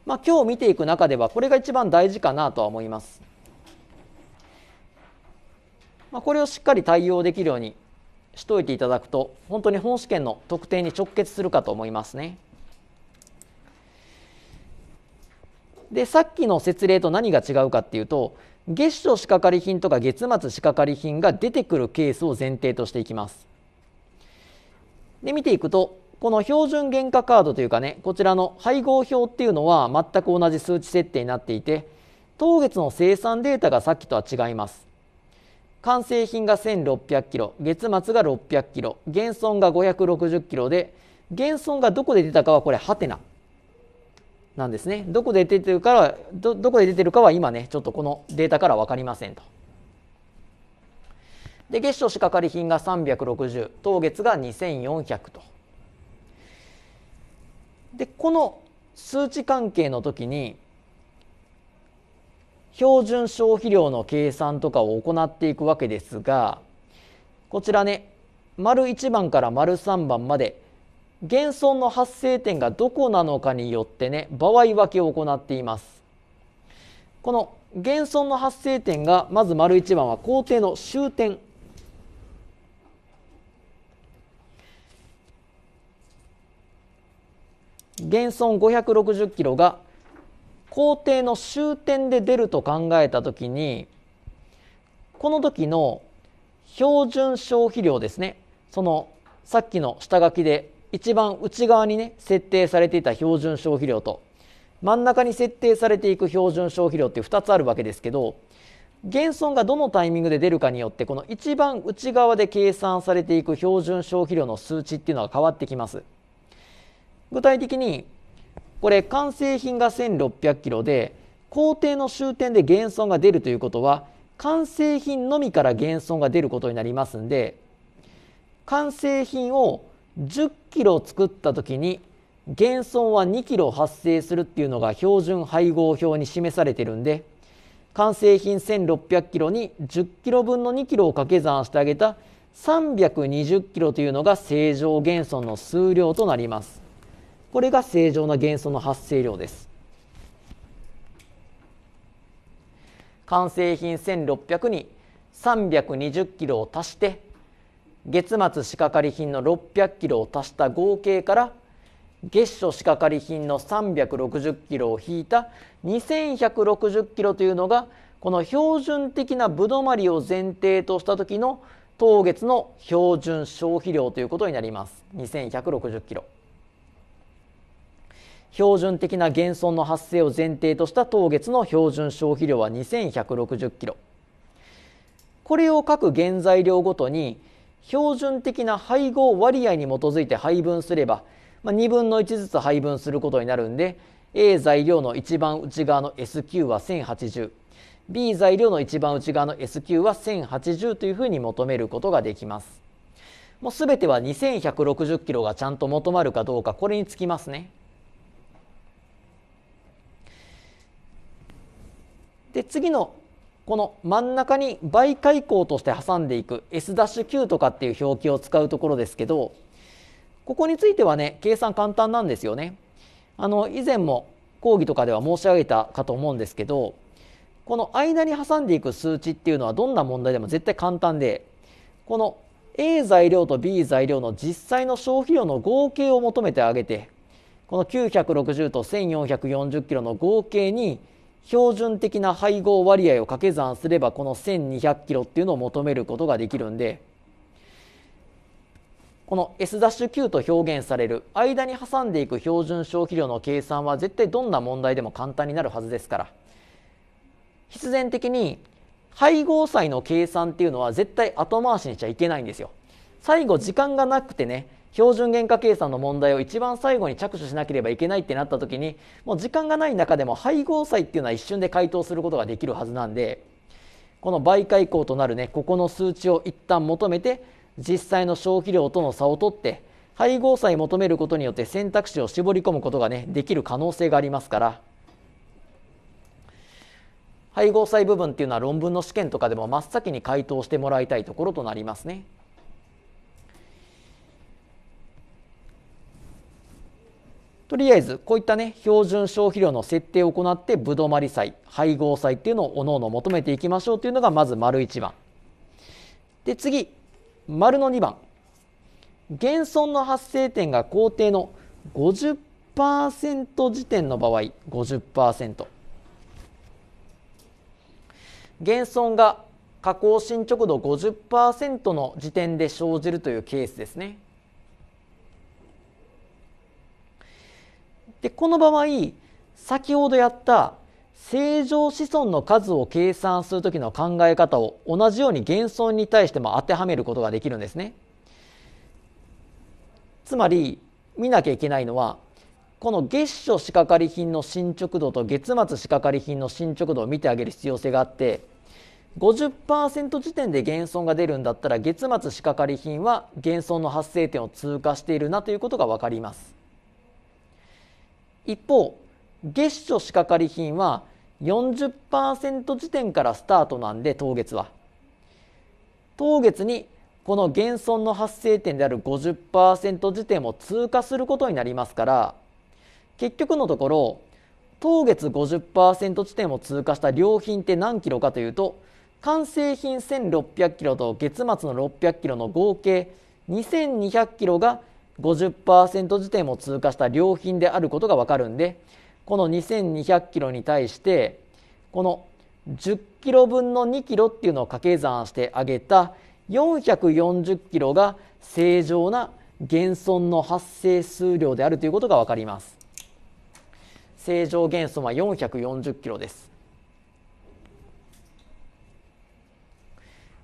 まあ、今日見ていく中ではこれが一番大事かなとは思います。まあ、これをしっかり対応できるようにしておいていただくと本当に本試験の特定に直結するかと思いますね。でさっきの説例と何が違うかっていうと月初仕掛かり品とか月末仕掛かり品が出てくるケースを前提としていきます。で見ていくとこの標準原価カードというかねこちらの配合表っていうのは全く同じ数値設定になっていて当月の生産データがさっきとは違います。完成品が1600キロ月末が600キロ減損が560キロで減損がどこで出たかはこれハテナなんですね。どこで出てるかどどこで出てるかは今ね、ちょっとこのデータから分かりませんと。で、月初仕掛かり品が360、当月が2400と。で、この数値関係の時に、標準消費量の計算とかを行っていくわけですが、こちらね、丸1番から丸3番まで現存の発生点がどこなのかによってね場合分けを行っていますこの現存の発生点がまず丸一番は工程の終点現存560キロが工程の終点で出ると考えたときにこの時の標準消費量ですねそのさっきの下書きで一番内側にね設定されていた標準消費量と真ん中に設定されていく標準消費量って2つあるわけですけど減損がどのタイミングで出るかによってこの一番内側で計算されていく標準消費量の数値っていうのは変わってきます具体的にこれ完成品が1 6 0 0キロで工程の終点で減損が出るということは完成品のみから減損が出ることになりますんで完成品を10キロ作った時に減損は2キロ発生するっていうのが標準配合表に示されてるんで完成品1600キロに10キロ分の2キロを掛け算してあげた320キロというのが正常減損の数量となります。これが正常な減損の発生量です。完成品1600に320キロを足して月末仕掛かり品の600キロを足した合計から月初仕掛かり品の360キロを引いた2160キロというのがこの標準的なぶどまりを前提とした時の当月の標準消費量ということになります2160キロ標準的な減損の発生を前提とした当月の標準消費量は2160キロこれを各原材料ごとに標準的な配合割合に基づいて配分すれば、まあ、2分の1ずつ配分することになるんで A 材料の一番内側の SQ は 1080B 材料の一番内側の SQ は1080というふうに求めることができます。もう全ては2160キロがちゃんと求まるかどうかこれにつきますね。で次のこの真ん中に倍介項として挟んでいく S-Q とかっていう表記を使うところですけどここについてはね計算簡単なんですよね。あの以前も講義とかでは申し上げたかと思うんですけどこの間に挟んでいく数値っていうのはどんな問題でも絶対簡単でこの A 材料と B 材料の実際の消費量の合計を求めてあげてこの960と1440キロの合計に標準的な配合割合を掛け算すればこの1200キロっていうのを求めることができるんでこの S'9 と表現される間に挟んでいく標準消費量の計算は絶対どんな問題でも簡単になるはずですから必然的に配合債の計算っていうのは絶対後回しにしちゃいけないんですよ。最後時間がなくてね標準原価計算の問題を一番最後に着手しなければいけないってなった時にもう時間がない中でも配合債っていうのは一瞬で回答することができるはずなんでこの倍介項となるねここの数値を一旦求めて実際の消費量との差を取って配合債求めることによって選択肢を絞り込むことがねできる可能性がありますから配合債部分っていうのは論文の試験とかでも真っ先に回答してもらいたいところとなりますね。とりあえずこういったね標準消費量の設定を行ってぶどまり債配合債っていうのをおのおの求めていきましょうというのがまず丸1番で次丸の2番減損の発生点が工程の50%時点の場合50%減損が加工進捗度50%の時点で生じるというケースですねでこの場合先ほどやった正常子孫の数を計算する時の考え方を同じように減損に対しても当てはめることができるんですね。つまり見なきゃいけないのはこの月初仕掛かり品の進捗度と月末仕掛かり品の進捗度を見てあげる必要性があって50%時点で減損が出るんだったら月末仕掛かり品は減損の発生点を通過しているなということが分かります。一方月初仕掛かり品は40%時点からスタートなんで当月は当月にこの減損の発生点である50%時点を通過することになりますから結局のところ当月50%地点を通過した良品って何キロかというと完成品1600キロと月末の600キロの合計2200キロが50%時点を通過した良品であることが分かるんでこの2200キロに対してこの10キロ分の2キロっていうのを掛け算してあげた440キロが正常な減損の発生数量であるということが分かります。正常減損は440キロです。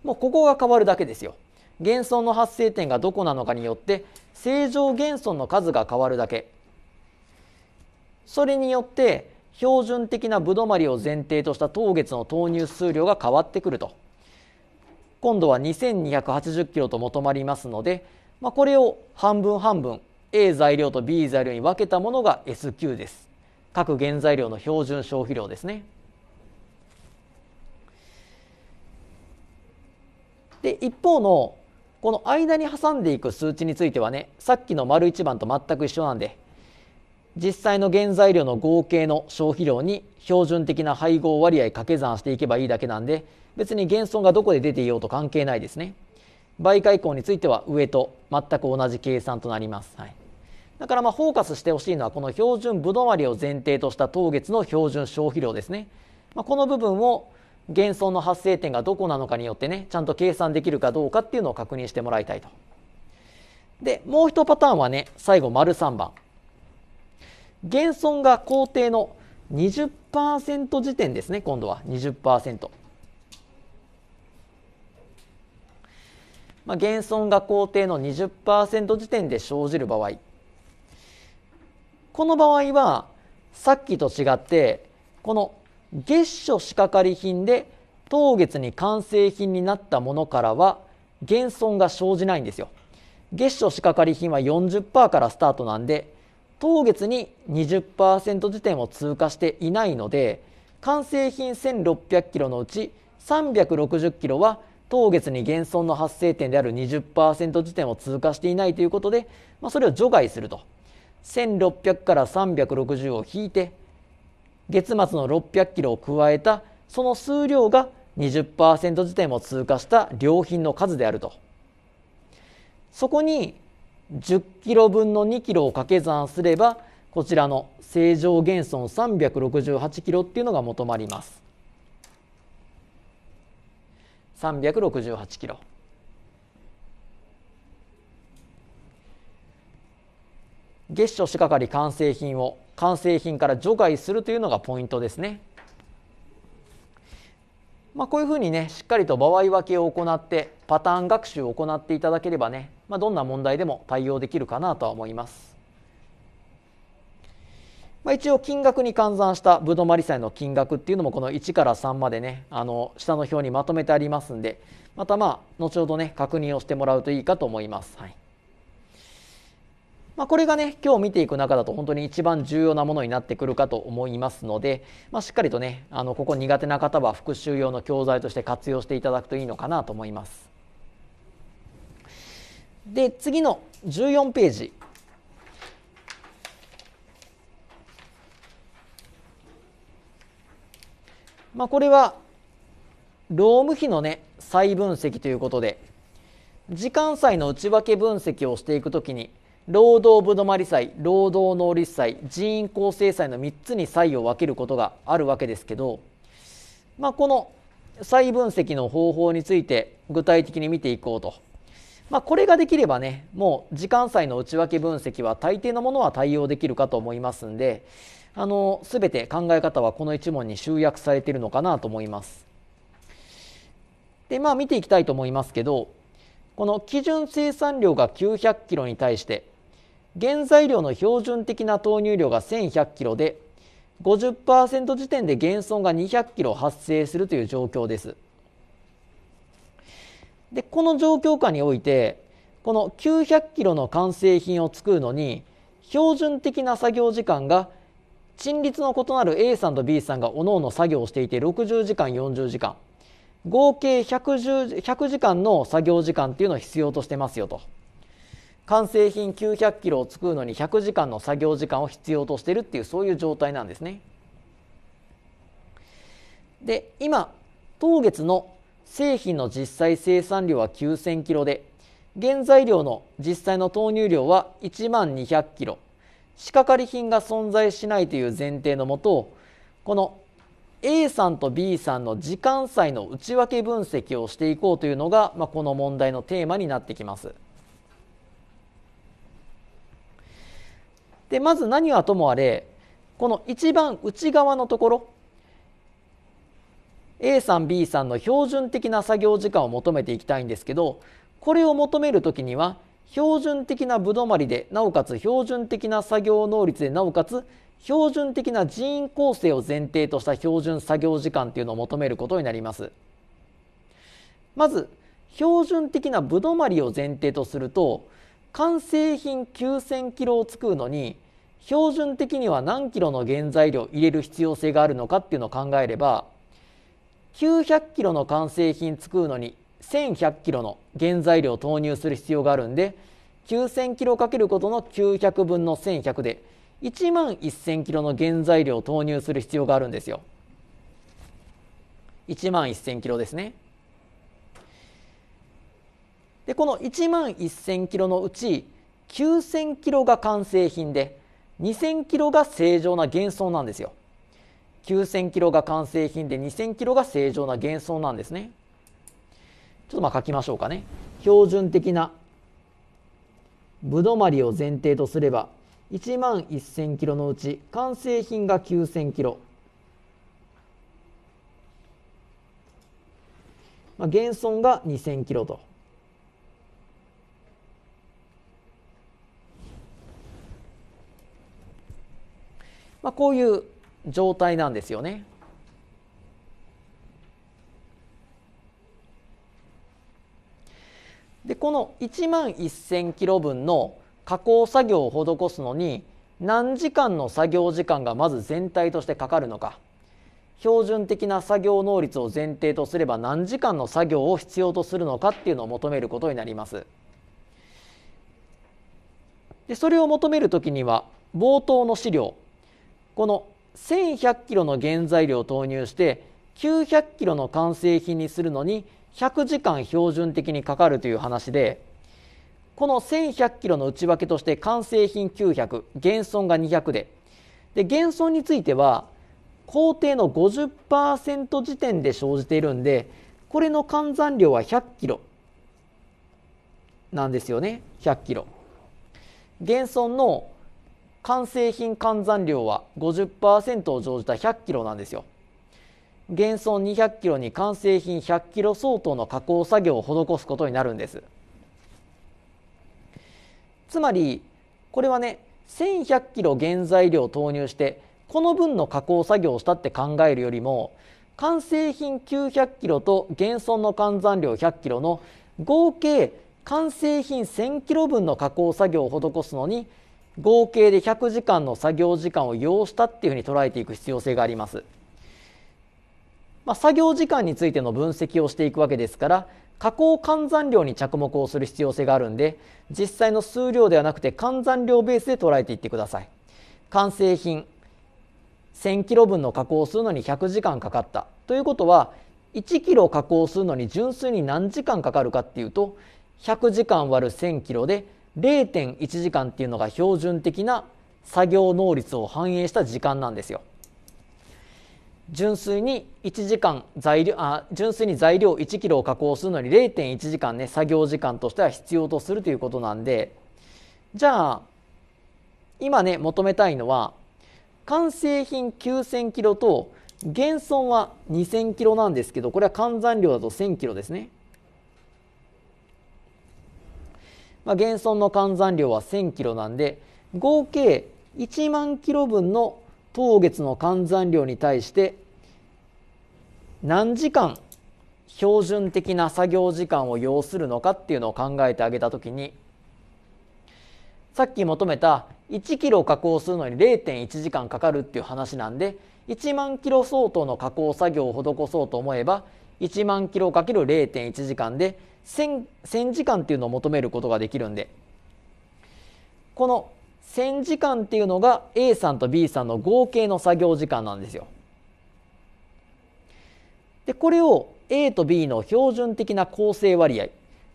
もうここが変わるだけですよ。減損の発生点がどこなのかによって正常減損の数が変わるだけそれによって標準的なぶどまりを前提とした当月の投入数量が変わってくると今度は2280キロと求まりますので、まあ、これを半分半分 A 材料と B 材料に分けたものが SQ です各原材料の標準消費量ですねで一方のこの間に挟んでいく数値についてはねさっきの丸1番と全く一緒なんで実際の原材料の合計の消費量に標準的な配合割合掛け算していけばいいだけなんで別に減損がどこで出ていようと関係ないですね媒介項については上と全く同じ計算となります、はい、だからまあフォーカスしてほしいのはこの標準ぶどまりを前提とした当月の標準消費量ですね、まあ、この部分を減損の発生点がどこなのかによってねちゃんと計算できるかどうかっていうのを確認してもらいたいと。でもう一パターンはね最後丸三番減損が工程の20%時点ですね今度は20%。まあ、減損が工程の20%時点で生じる場合この場合はさっきと違ってこの月初仕掛かり品で当月に完成品になったものからは減損が生じないんですよ月初仕掛かり品は40%からスタートなんで当月に20%時点を通過していないので完成品1600キロのうち360キロは当月に減損の発生点である20%時点を通過していないということで、まあ、それを除外すると1600から360を引いて月末の600キロを加えたその数量が20%時点を通過した良品の数であるとそこに10キロ分の2キロを掛け算すればこちらの正常減損368キロっていうのが求まります368キロ月初仕掛かり完成品を完成品から除外するというのがポイントですね。まあ、こういうふうにねしっかりと場合分けを行ってパターン学習を行っていただければね、まあ、どんな問題でも対応できるかなとは思います。まあ、一応金額に換算したぶどまり債の金額っていうのもこの1から3までねあの下の表にまとめてありますんでまたまあ後ほどね確認をしてもらうといいかと思います。はいまあ、これがね今日見ていく中だと本当に一番重要なものになってくるかと思いますので、まあ、しっかりとねあのここ苦手な方は復習用の教材として活用していただくといいのかなと思います。で次の14ページ。まあ、これは労務費のね再分析ということで時間差の内訳分析をしていくときに労働ぶどまり祭労働能率祭人員構成祭の3つに祭を分けることがあるわけですけど、まあ、この再分析の方法について具体的に見ていこうと、まあ、これができればねもう時間差の内訳分析は大抵のものは対応できるかと思いますんであの全て考え方はこの1問に集約されているのかなと思います。でまあ見ていきたいと思いますけどこの基準生産量が900キロに対して原材料の標準的な投入量が 1100kg で50%時点で減損が2 0 0 k 発生するという状況です。でこの状況下においてこの 900kg の完成品を作るのに標準的な作業時間が陳列の異なる A さんと B さんがおのおの作業をしていて60時間40時間合計 110, 100時間の作業時間っていうのを必要としてますよと。完成品900キロを作るのに100時間の作業時間を必要としてるっていうそういう状態なんですね。で今当月の製品の実際生産量は9000キロで原材料の実際の投入量は1万200キロ仕掛かり品が存在しないという前提のもとこの A さんと B さんの時間差の内訳分析をしていこうというのが、まあ、この問題のテーマになってきます。でまず何はともあれこの一番内側のところ A さん B さんの標準的な作業時間を求めていきたいんですけどこれを求めるときには標準的な歩どまりでなおかつ標準的な作業能率でなおかつ標準的な人員構成を前提とした標準作業時間というのを求めることになります。まず標準的な歩どまりを前提とすると完成品9,000キロを作るのに標準的には何キロの原材料入れる必要性があるのかっていうのを考えれば900キロの完成品作るのに1100キロの原材料を投入する必要があるんで9000キロかけることの900分の1100で1万1000キロの原材料を投入する必要があるんですよ。1万1000キロですね。でこの1万1000キロのうち9000キロが完成品で2000キロが正常な減損なんですよ。9000キロが完成品で2000キロが正常な減損なんですね。ちょっとまあ書きましょうかね。標準的な歩どまりを前提とすれば1万1000キロのうち完成品が9000キロ。まあ、減損が2000キロと。まあ、こういう状態なんですよね。でこの1万1,000キロ分の加工作業を施すのに何時間の作業時間がまず全体としてかかるのか標準的な作業能率を前提とすれば何時間の作業を必要とするのかっていうのを求めることになります。でそれを求めるときには冒頭の資料この1100キロの原材料を投入して900キロの完成品にするのに100時間標準的にかかるという話でこの1100キロの内訳として完成品900減損が200でで減損については工程の50%時点で生じているんでこれの換算量は100キロなんですよね100キロ減損の完成品換算量は50%を乗じた100キロなんですよ。減損200キロに完成品100キロ相当の加工作業を施すことになるんです。つまりこれはね1100キロ原材料を投入してこの分の加工作業をしたって考えるよりも完成品900キロと減損の換算量100キロの合計完成品1000キロ分の加工作業を施すのに合計で100時間の作業時間を要したっていうふうに捉えていく必要性があります。まあ、作業時間についての分析をしていくわけですから加工換算量に着目をする必要性があるんで実際の数量ではなくて換算量ベースで捉えていってください完成品 1000kg 分の加工をするのに100時間かかったということは1キロ加工するのに純粋に何時間かかるかっていうと100時間割る 1000kg で0.1時間っていうのが標準的な作業能率を反映した時間なんですよ。純粋に1時間材料あ純粋に材料1キロを加工するのに0.1時間ね作業時間としては必要とするということなんでじゃあ今ね求めたいのは完成品9000キロと減損は2000キロなんですけどこれは換算量だと1000キロですね。まあ、減損の換算量は 1000kg なんで合計1万 kg 分の当月の換算量に対して何時間標準的な作業時間を要するのかっていうのを考えてあげた時にさっき求めた1キロ加工するのに0.1時間かかるっていう話なんで1万キロ相当の加工作業を施そうと思えば1万キロかける0.1時間で 1000, 時間っていうのを求めることができるんでこの1000時間っていうのが A さんと B さんの合計の作業時間なんですよ。でこれを A と B の標準的な構成割合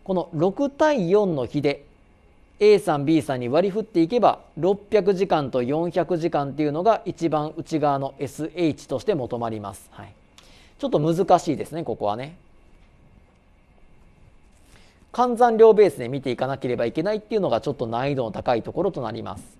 この6対4の比で A さん B さんに割り振っていけば600時間と400時間っていうのが一番内側の SH として求まります。はい、ちょっと難しいですねここはね。換算量ベースで見ていかなければいけないっていうのがちょっと難易度の高いところとなります。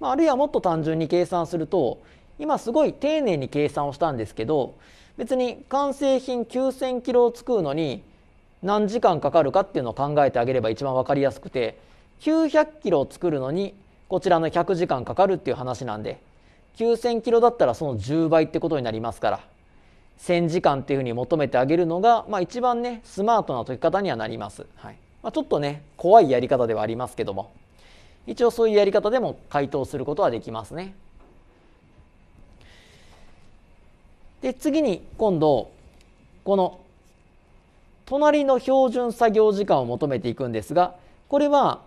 まあ、あるいはもっと単純に計算すると今すごい丁寧に計算をしたんですけど別に完成品9,000キロを作るのに何時間かかるかっていうのを考えてあげれば一番分かりやすくて900キロを作るのにこちらの100時間かかるっていう話なんで9000キロだったらその10倍ってことになりますから1000時間っていうふうに求めてあげるのが、まあ、一番ねスマートな解き方にはなります、はいまあ、ちょっとね怖いやり方ではありますけども一応そういうやり方でも回答することはできますねで次に今度この隣の標準作業時間を求めていくんですがこれは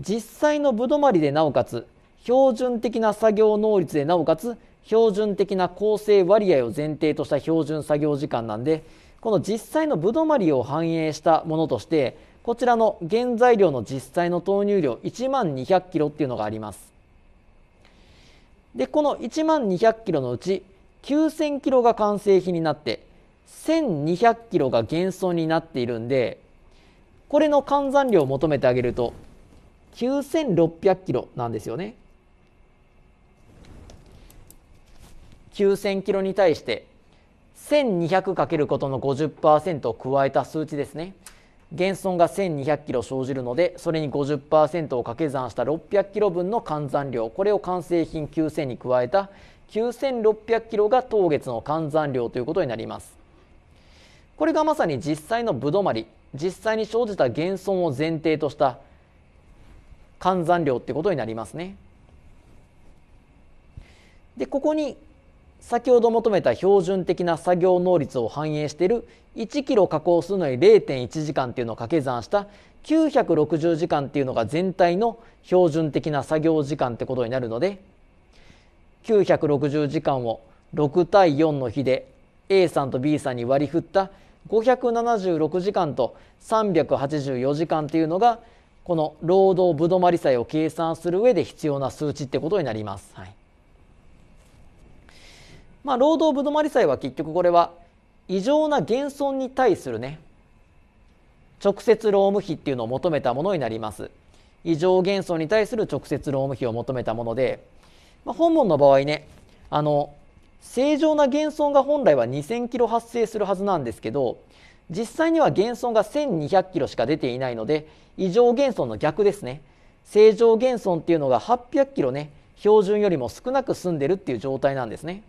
実際のぶどまりでなおかつ標準的な作業能率でなおかつ標準的な構成割合を前提とした標準作業時間なんでこの実際のぶどまりを反映したものとしてこちらの原材料の実際の投入量1万200キロっていうのがありますでこの1万200キロのうち9000キロが完成品になって1200キロが減損になっているんでこれの換算量を求めてあげると9600キロなんですよね。9000キロに対して 1200× かけることの50%を加えた数値ですね減損が1200キロ生じるのでそれに50%を掛け算した600キロ分の換算量これを完成品9000に加えた9600キロが当月の換算量ということになりますこれがまさに実際のぶどまり実際に生じた減損を前提とした換算量ってことになりますねでここに先ほど求めた標準的な作業能率を反映している1キロ加工するのに0.1時間っていうのを掛け算した960時間っていうのが全体の標準的な作業時間ってことになるので960時間を6対4の比で A さんと B さんに割り振った576時間と384時間っていうのがこの労働ぶどまり債を計算する上で必要な数値ってことになります。はいまあ、労働ぶどまり債は結局これは異常な減損に対するね直接労務費っていうのを求めたものになります異常減損に対する直接労務費を求めたもので、まあ、本文の場合ねあの正常な減損が本来は2000キロ発生するはずなんですけど実際には減損が1200キロしか出ていないので異常減損の逆ですね正常減損っていうのが800キロね標準よりも少なく済んでるっていう状態なんですね。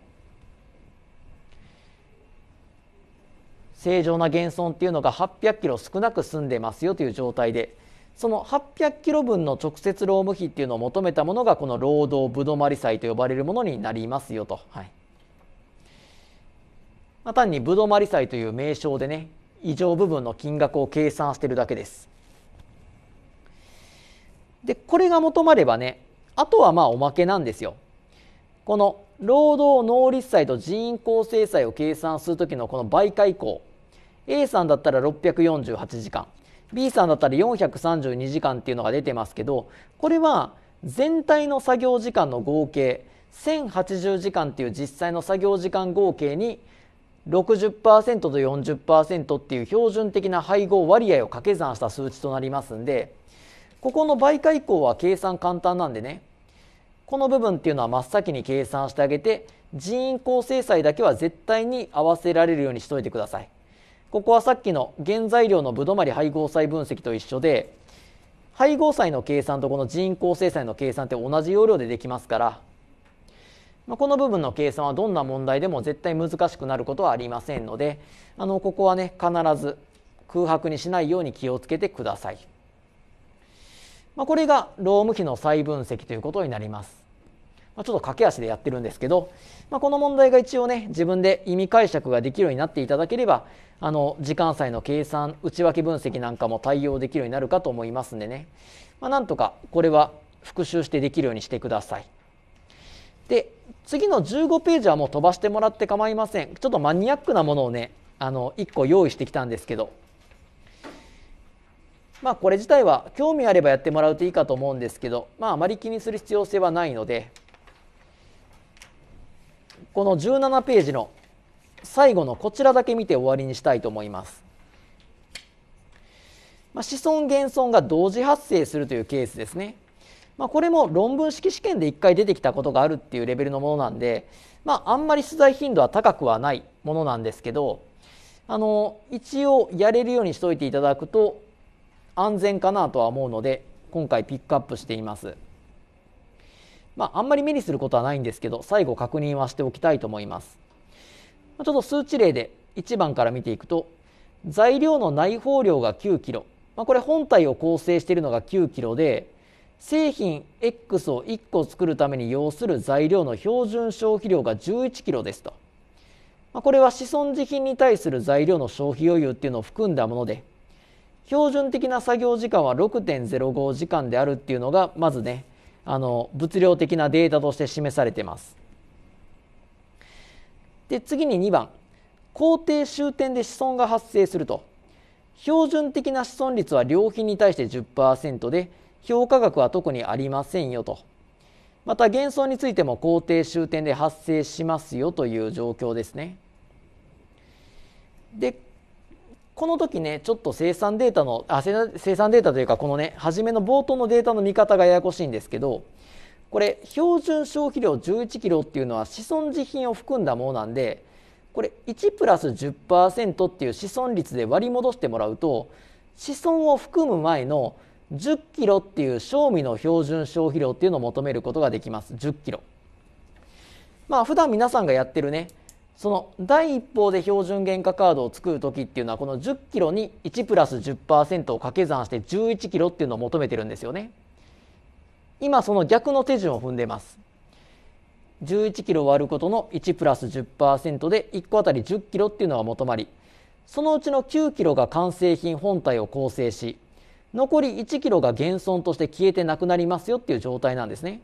正常な減損っていうのが800キロ少なく済んでますよという状態でその800キロ分の直接労務費っていうのを求めたものがこの労働ぶどまり債と呼ばれるものになりますよと、はいまあ、単にぶどまり債という名称でね異常部分の金額を計算してるだけですでこれが求まればねあとはまあおまけなんですよこの労働能率債と人員構成債を計算するときのこの倍介項 A さんだったら648時間 B さんだったら432時間っていうのが出てますけどこれは全体の作業時間の合計1080時間っていう実際の作業時間合計に60%と40%っていう標準的な配合割合を掛け算した数値となりますんでここの倍化以降は計算簡単なんでねこの部分っていうのは真っ先に計算してあげて人員構成際だけは絶対に合わせられるようにしといてください。ここはさっきの原材料のぶどまり配合債分析と一緒で配合債の計算とこの人工生産の計算って同じ要領でできますから、まあ、この部分の計算はどんな問題でも絶対難しくなることはありませんのであのここはね必ず空白にしないように気をつけてください。まあ、これが労務費の再分析ということになります。まあ、ちょっと駆け足でやってるんですけど、まあ、この問題が一応ね自分で意味解釈ができるようになっていただければあの時間差の計算内訳分析なんかも対応できるようになるかと思いますんでね、まあ、なんとかこれは復習してできるようにしてください。で次の15ページはもう飛ばしてもらって構いませんちょっとマニアックなものをねあの1個用意してきたんですけどまあこれ自体は興味あればやってもらうといいかと思うんですけどまああまり気にする必要性はないのでこの17ページの最後のこちらだけ見て終わりにしたいと思います。まあ、子孫現存が同時発生するというケースですね。まあ、これも論文式試験で1回出てきたことがあるっていうレベルのものなんで、まあ、あんまり出題頻度は高くはないものなんですけどあの一応やれるようにしておいていただくと安全かなとは思うので今回ピックアップしています。まあ、あんまり目にすることはないんですけど最後確認はしておきたいと思いますちょっと数値例で1番から見ていくと材料の内包量が9キロ、まあ、これ本体を構成しているのが9キロで製品 X を1個作るために要する材料の標準消費量が11キロですと、まあ、これは子孫自品に対する材料の消費余裕っていうのを含んだもので標準的な作業時間は6.05時間であるっていうのがまずねあの物量的なデータとして示されています。で次に2番工程終点で子孫が発生すると標準的な子孫率は良品に対して10%で評価額は特にありませんよとまた減損についても工程終点で発生しますよという状況ですね。でこの時ねちょっと生産データのあ生産データというかこのね初めの冒頭のデータの見方がややこしいんですけどこれ標準消費量11キロっていうのは子孫自品を含んだものなんでこれ1プラス10%っていう子孫率で割り戻してもらうと子孫を含む前の10キロっていう賞味の標準消費量っていうのを求めることができます10キロまあ普段皆さんがやってるねその第一報で標準原価カードを作る時っていうのはこの1 0キロに1プラス10%を掛け算して1 1キロっていうのを求めてるんですよね。今その逆の手順を踏んでます。1 1キロ割ることの1プラス10%で1個あたり1 0キロっていうのが求まりそのうちの9キロが完成品本体を構成し残り1キロが減損として消えてなくなりますよっていう状態なんですね。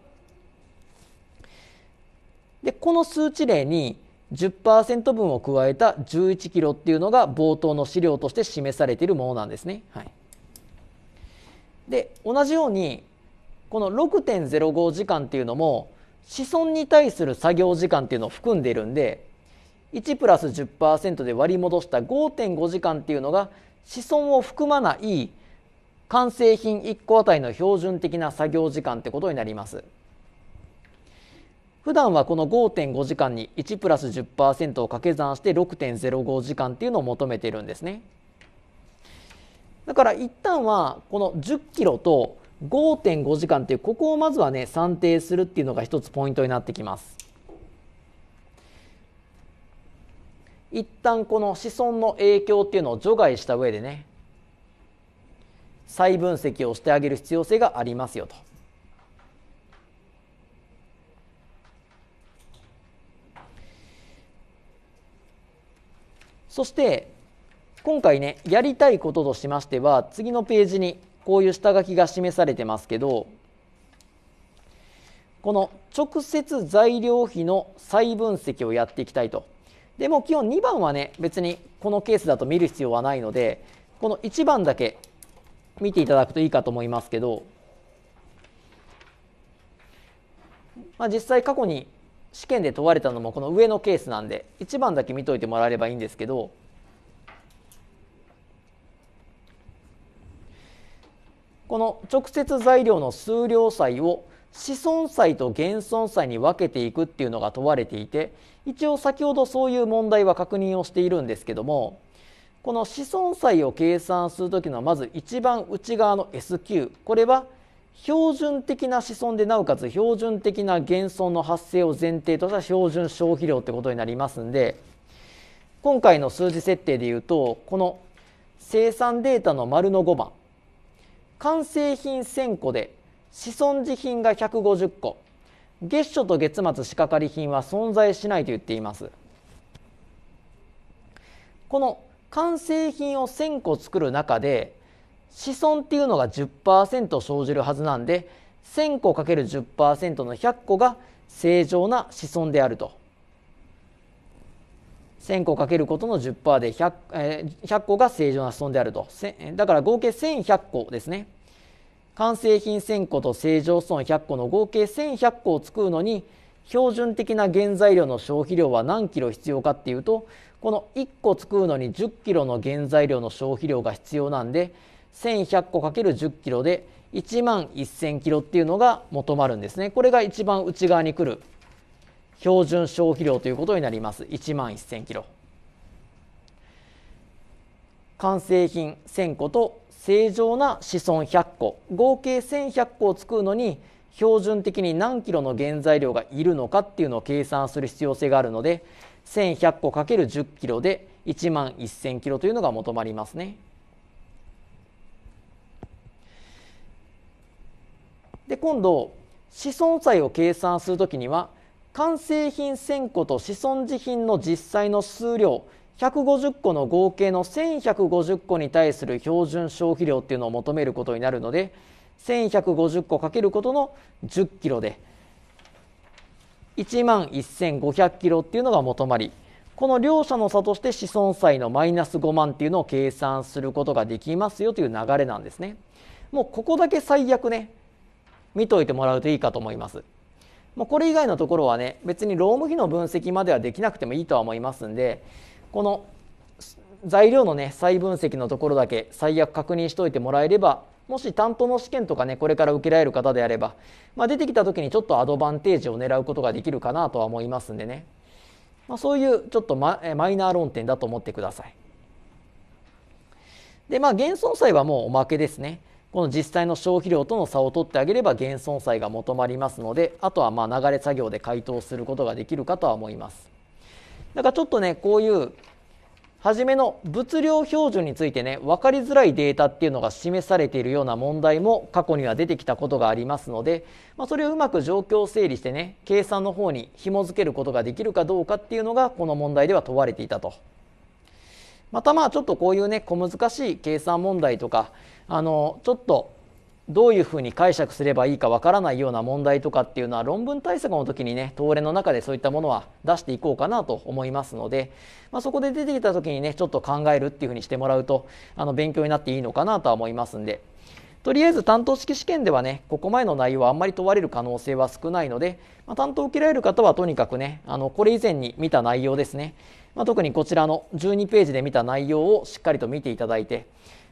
でこの数値例に10%分を加えた11キロっていうのが冒頭の資料として示されているものなんですね。はい、で同じようにこの6.05時間っていうのも子孫に対する作業時間っていうのを含んでいるんで1プラス10%で割り戻した5.5時間っていうのが子孫を含まない完成品1個あたりの標準的な作業時間ってことになります。普段はこの5.5時間に1プラス10%を掛け算して6.05時間っていうのを求めてるんですね。だから一旦はこの10キロと5.5時間っていうここをまずはね算定するっていうのが一つポイントになってきます。一旦この子孫の影響っていうのを除外した上でね再分析をしてあげる必要性がありますよと。そして今回ねやりたいこととしましては次のページにこういう下書きが示されてますけどこの直接材料費の再分析をやっていきたいと。でも基本2番はね別にこのケースだと見る必要はないのでこの1番だけ見ていただくといいかと思いますけど、まあ、実際過去に試験で問われたのもこの上のケースなんで1番だけ見といてもらえればいいんですけどこの直接材料の数量債を子孫債と減損債に分けていくっていうのが問われていて一応先ほどそういう問題は確認をしているんですけどもこの子孫債を計算する時のまず一番内側の S q これは標準的な子孫でなおかつ標準的な減損の発生を前提とした標準消費量ってことになりますんで今回の数字設定でいうとこの生産データの丸の5番完成品1000個で子孫自品が150個月初と月末仕掛かり品は存在しないと言っていますこの完成品を1000個作る中で子孫っていうのが10%生じるはずなんで1000個 ×10% の100個が正常な子孫であると1000個かけることの10%で 100,、ー、100個が正常な子孫であるとだから合計1100個ですね完成品1000個と正常子孫100個の合計1100個を作るのに標準的な原材料の消費量は何キロ必要かっていうとこの1個作るのに10キロの原材料の消費量が必要なんで1100個る1 0キロで1万1000キロっていうのが求まるんですね。これが一番内側に来る標準消費量ということになります。1万1000キロ。完成品1000個と正常な子孫100個合計1100個を作るのに標準的に何キロの原材料がいるのかっていうのを計算する必要性があるので1100個る1 0キロで1万1000キロというのが求まりますね。で今度子孫債を計算する時には完成品1000個と子孫自品の実際の数量150個の合計の1150個に対する標準消費量っていうのを求めることになるので1150個かけることの10キロで1万1500キロっていうのが求まりこの両者の差として子孫債のマイナス5万っていうのを計算することができますよという流れなんですね。もうここだけ最悪ね見といてもらうといいかと思います。もうこれ以外のところはね別に労務費の分析まではできなくてもいいとは思いますんでこの材料のね再分析のところだけ最悪確認しておいてもらえればもし担当の試験とかねこれから受けられる方であれば、まあ、出てきた時にちょっとアドバンテージを狙うことができるかなとは思いますんでね、まあ、そういうちょっとマイナー論点だと思ってください。でまあ減損債はもうおまけですね。この実際の消費量との差を取ってあげれば減損債が求まりますのであとはま流れ作業で回答することができるかとは思いますだからちょっとねこういう初めの物量標準についてね分かりづらいデータっていうのが示されているような問題も過去には出てきたことがありますので、まあ、それをうまく状況整理してね計算の方に紐付けることができるかどうかっていうのがこの問題では問われていたとまたまあちょっとこういうね小難しい計算問題とかあのちょっとどういうふうに解釈すればいいかわからないような問題とかっていうのは論文対策の時にね東レの中でそういったものは出していこうかなと思いますので、まあ、そこで出てきた時にねちょっと考えるっていうふうにしてもらうとあの勉強になっていいのかなとは思いますんで。とりあえず担当式試験ではねここ前の内容はあんまり問われる可能性は少ないので、まあ、担当を受けられる方はとにかくねあのこれ以前に見た内容ですね、まあ、特にこちらの12ページで見た内容をしっかりと見ていただいて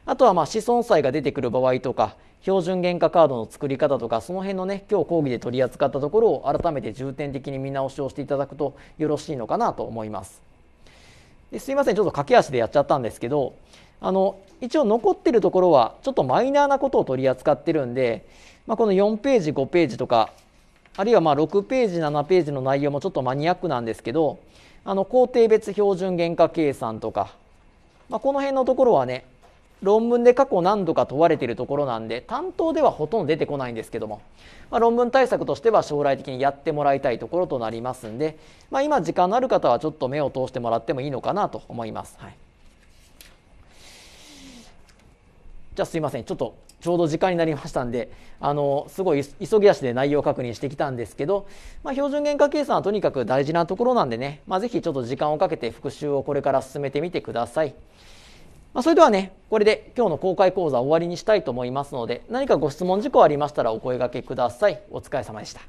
あとはまあ子孫債が出てくる場合とか標準原価カードの作り方とかその辺のね今日講義で取り扱ったところを改めて重点的に見直しをしていただくとよろしいのかなと思います。ですいませんちょっと駆け足でやっちゃったんですけどあの一応残ってるところはちょっとマイナーなことを取り扱ってるんで、まあ、この4ページ5ページとかあるいはま6ページ7ページの内容もちょっとマニアックなんですけどあの工程別標準原価計算とか、まあ、この辺のところはね論文で過去何度か問われているところなんで担当ではほとんど出てこないんですけども、まあ、論文対策としては将来的にやってもらいたいところとなりますんで、まあ、今時間のある方はちょっと目を通してもらってもいいのかなと思います。はい、じゃあすいませんちょっとちょうど時間になりましたんで、あのすごい急ぎ足で内容確認してきたんですけど、まあ、標準原価計算はとにかく大事なところなんでね、まあ、ぜひちょっと時間をかけて復習をこれから進めてみてください。まあ、それではね、これで今日の公開講座終わりにしたいと思いますので、何かご質問事項ありましたらお声がけください。お疲れ様でした。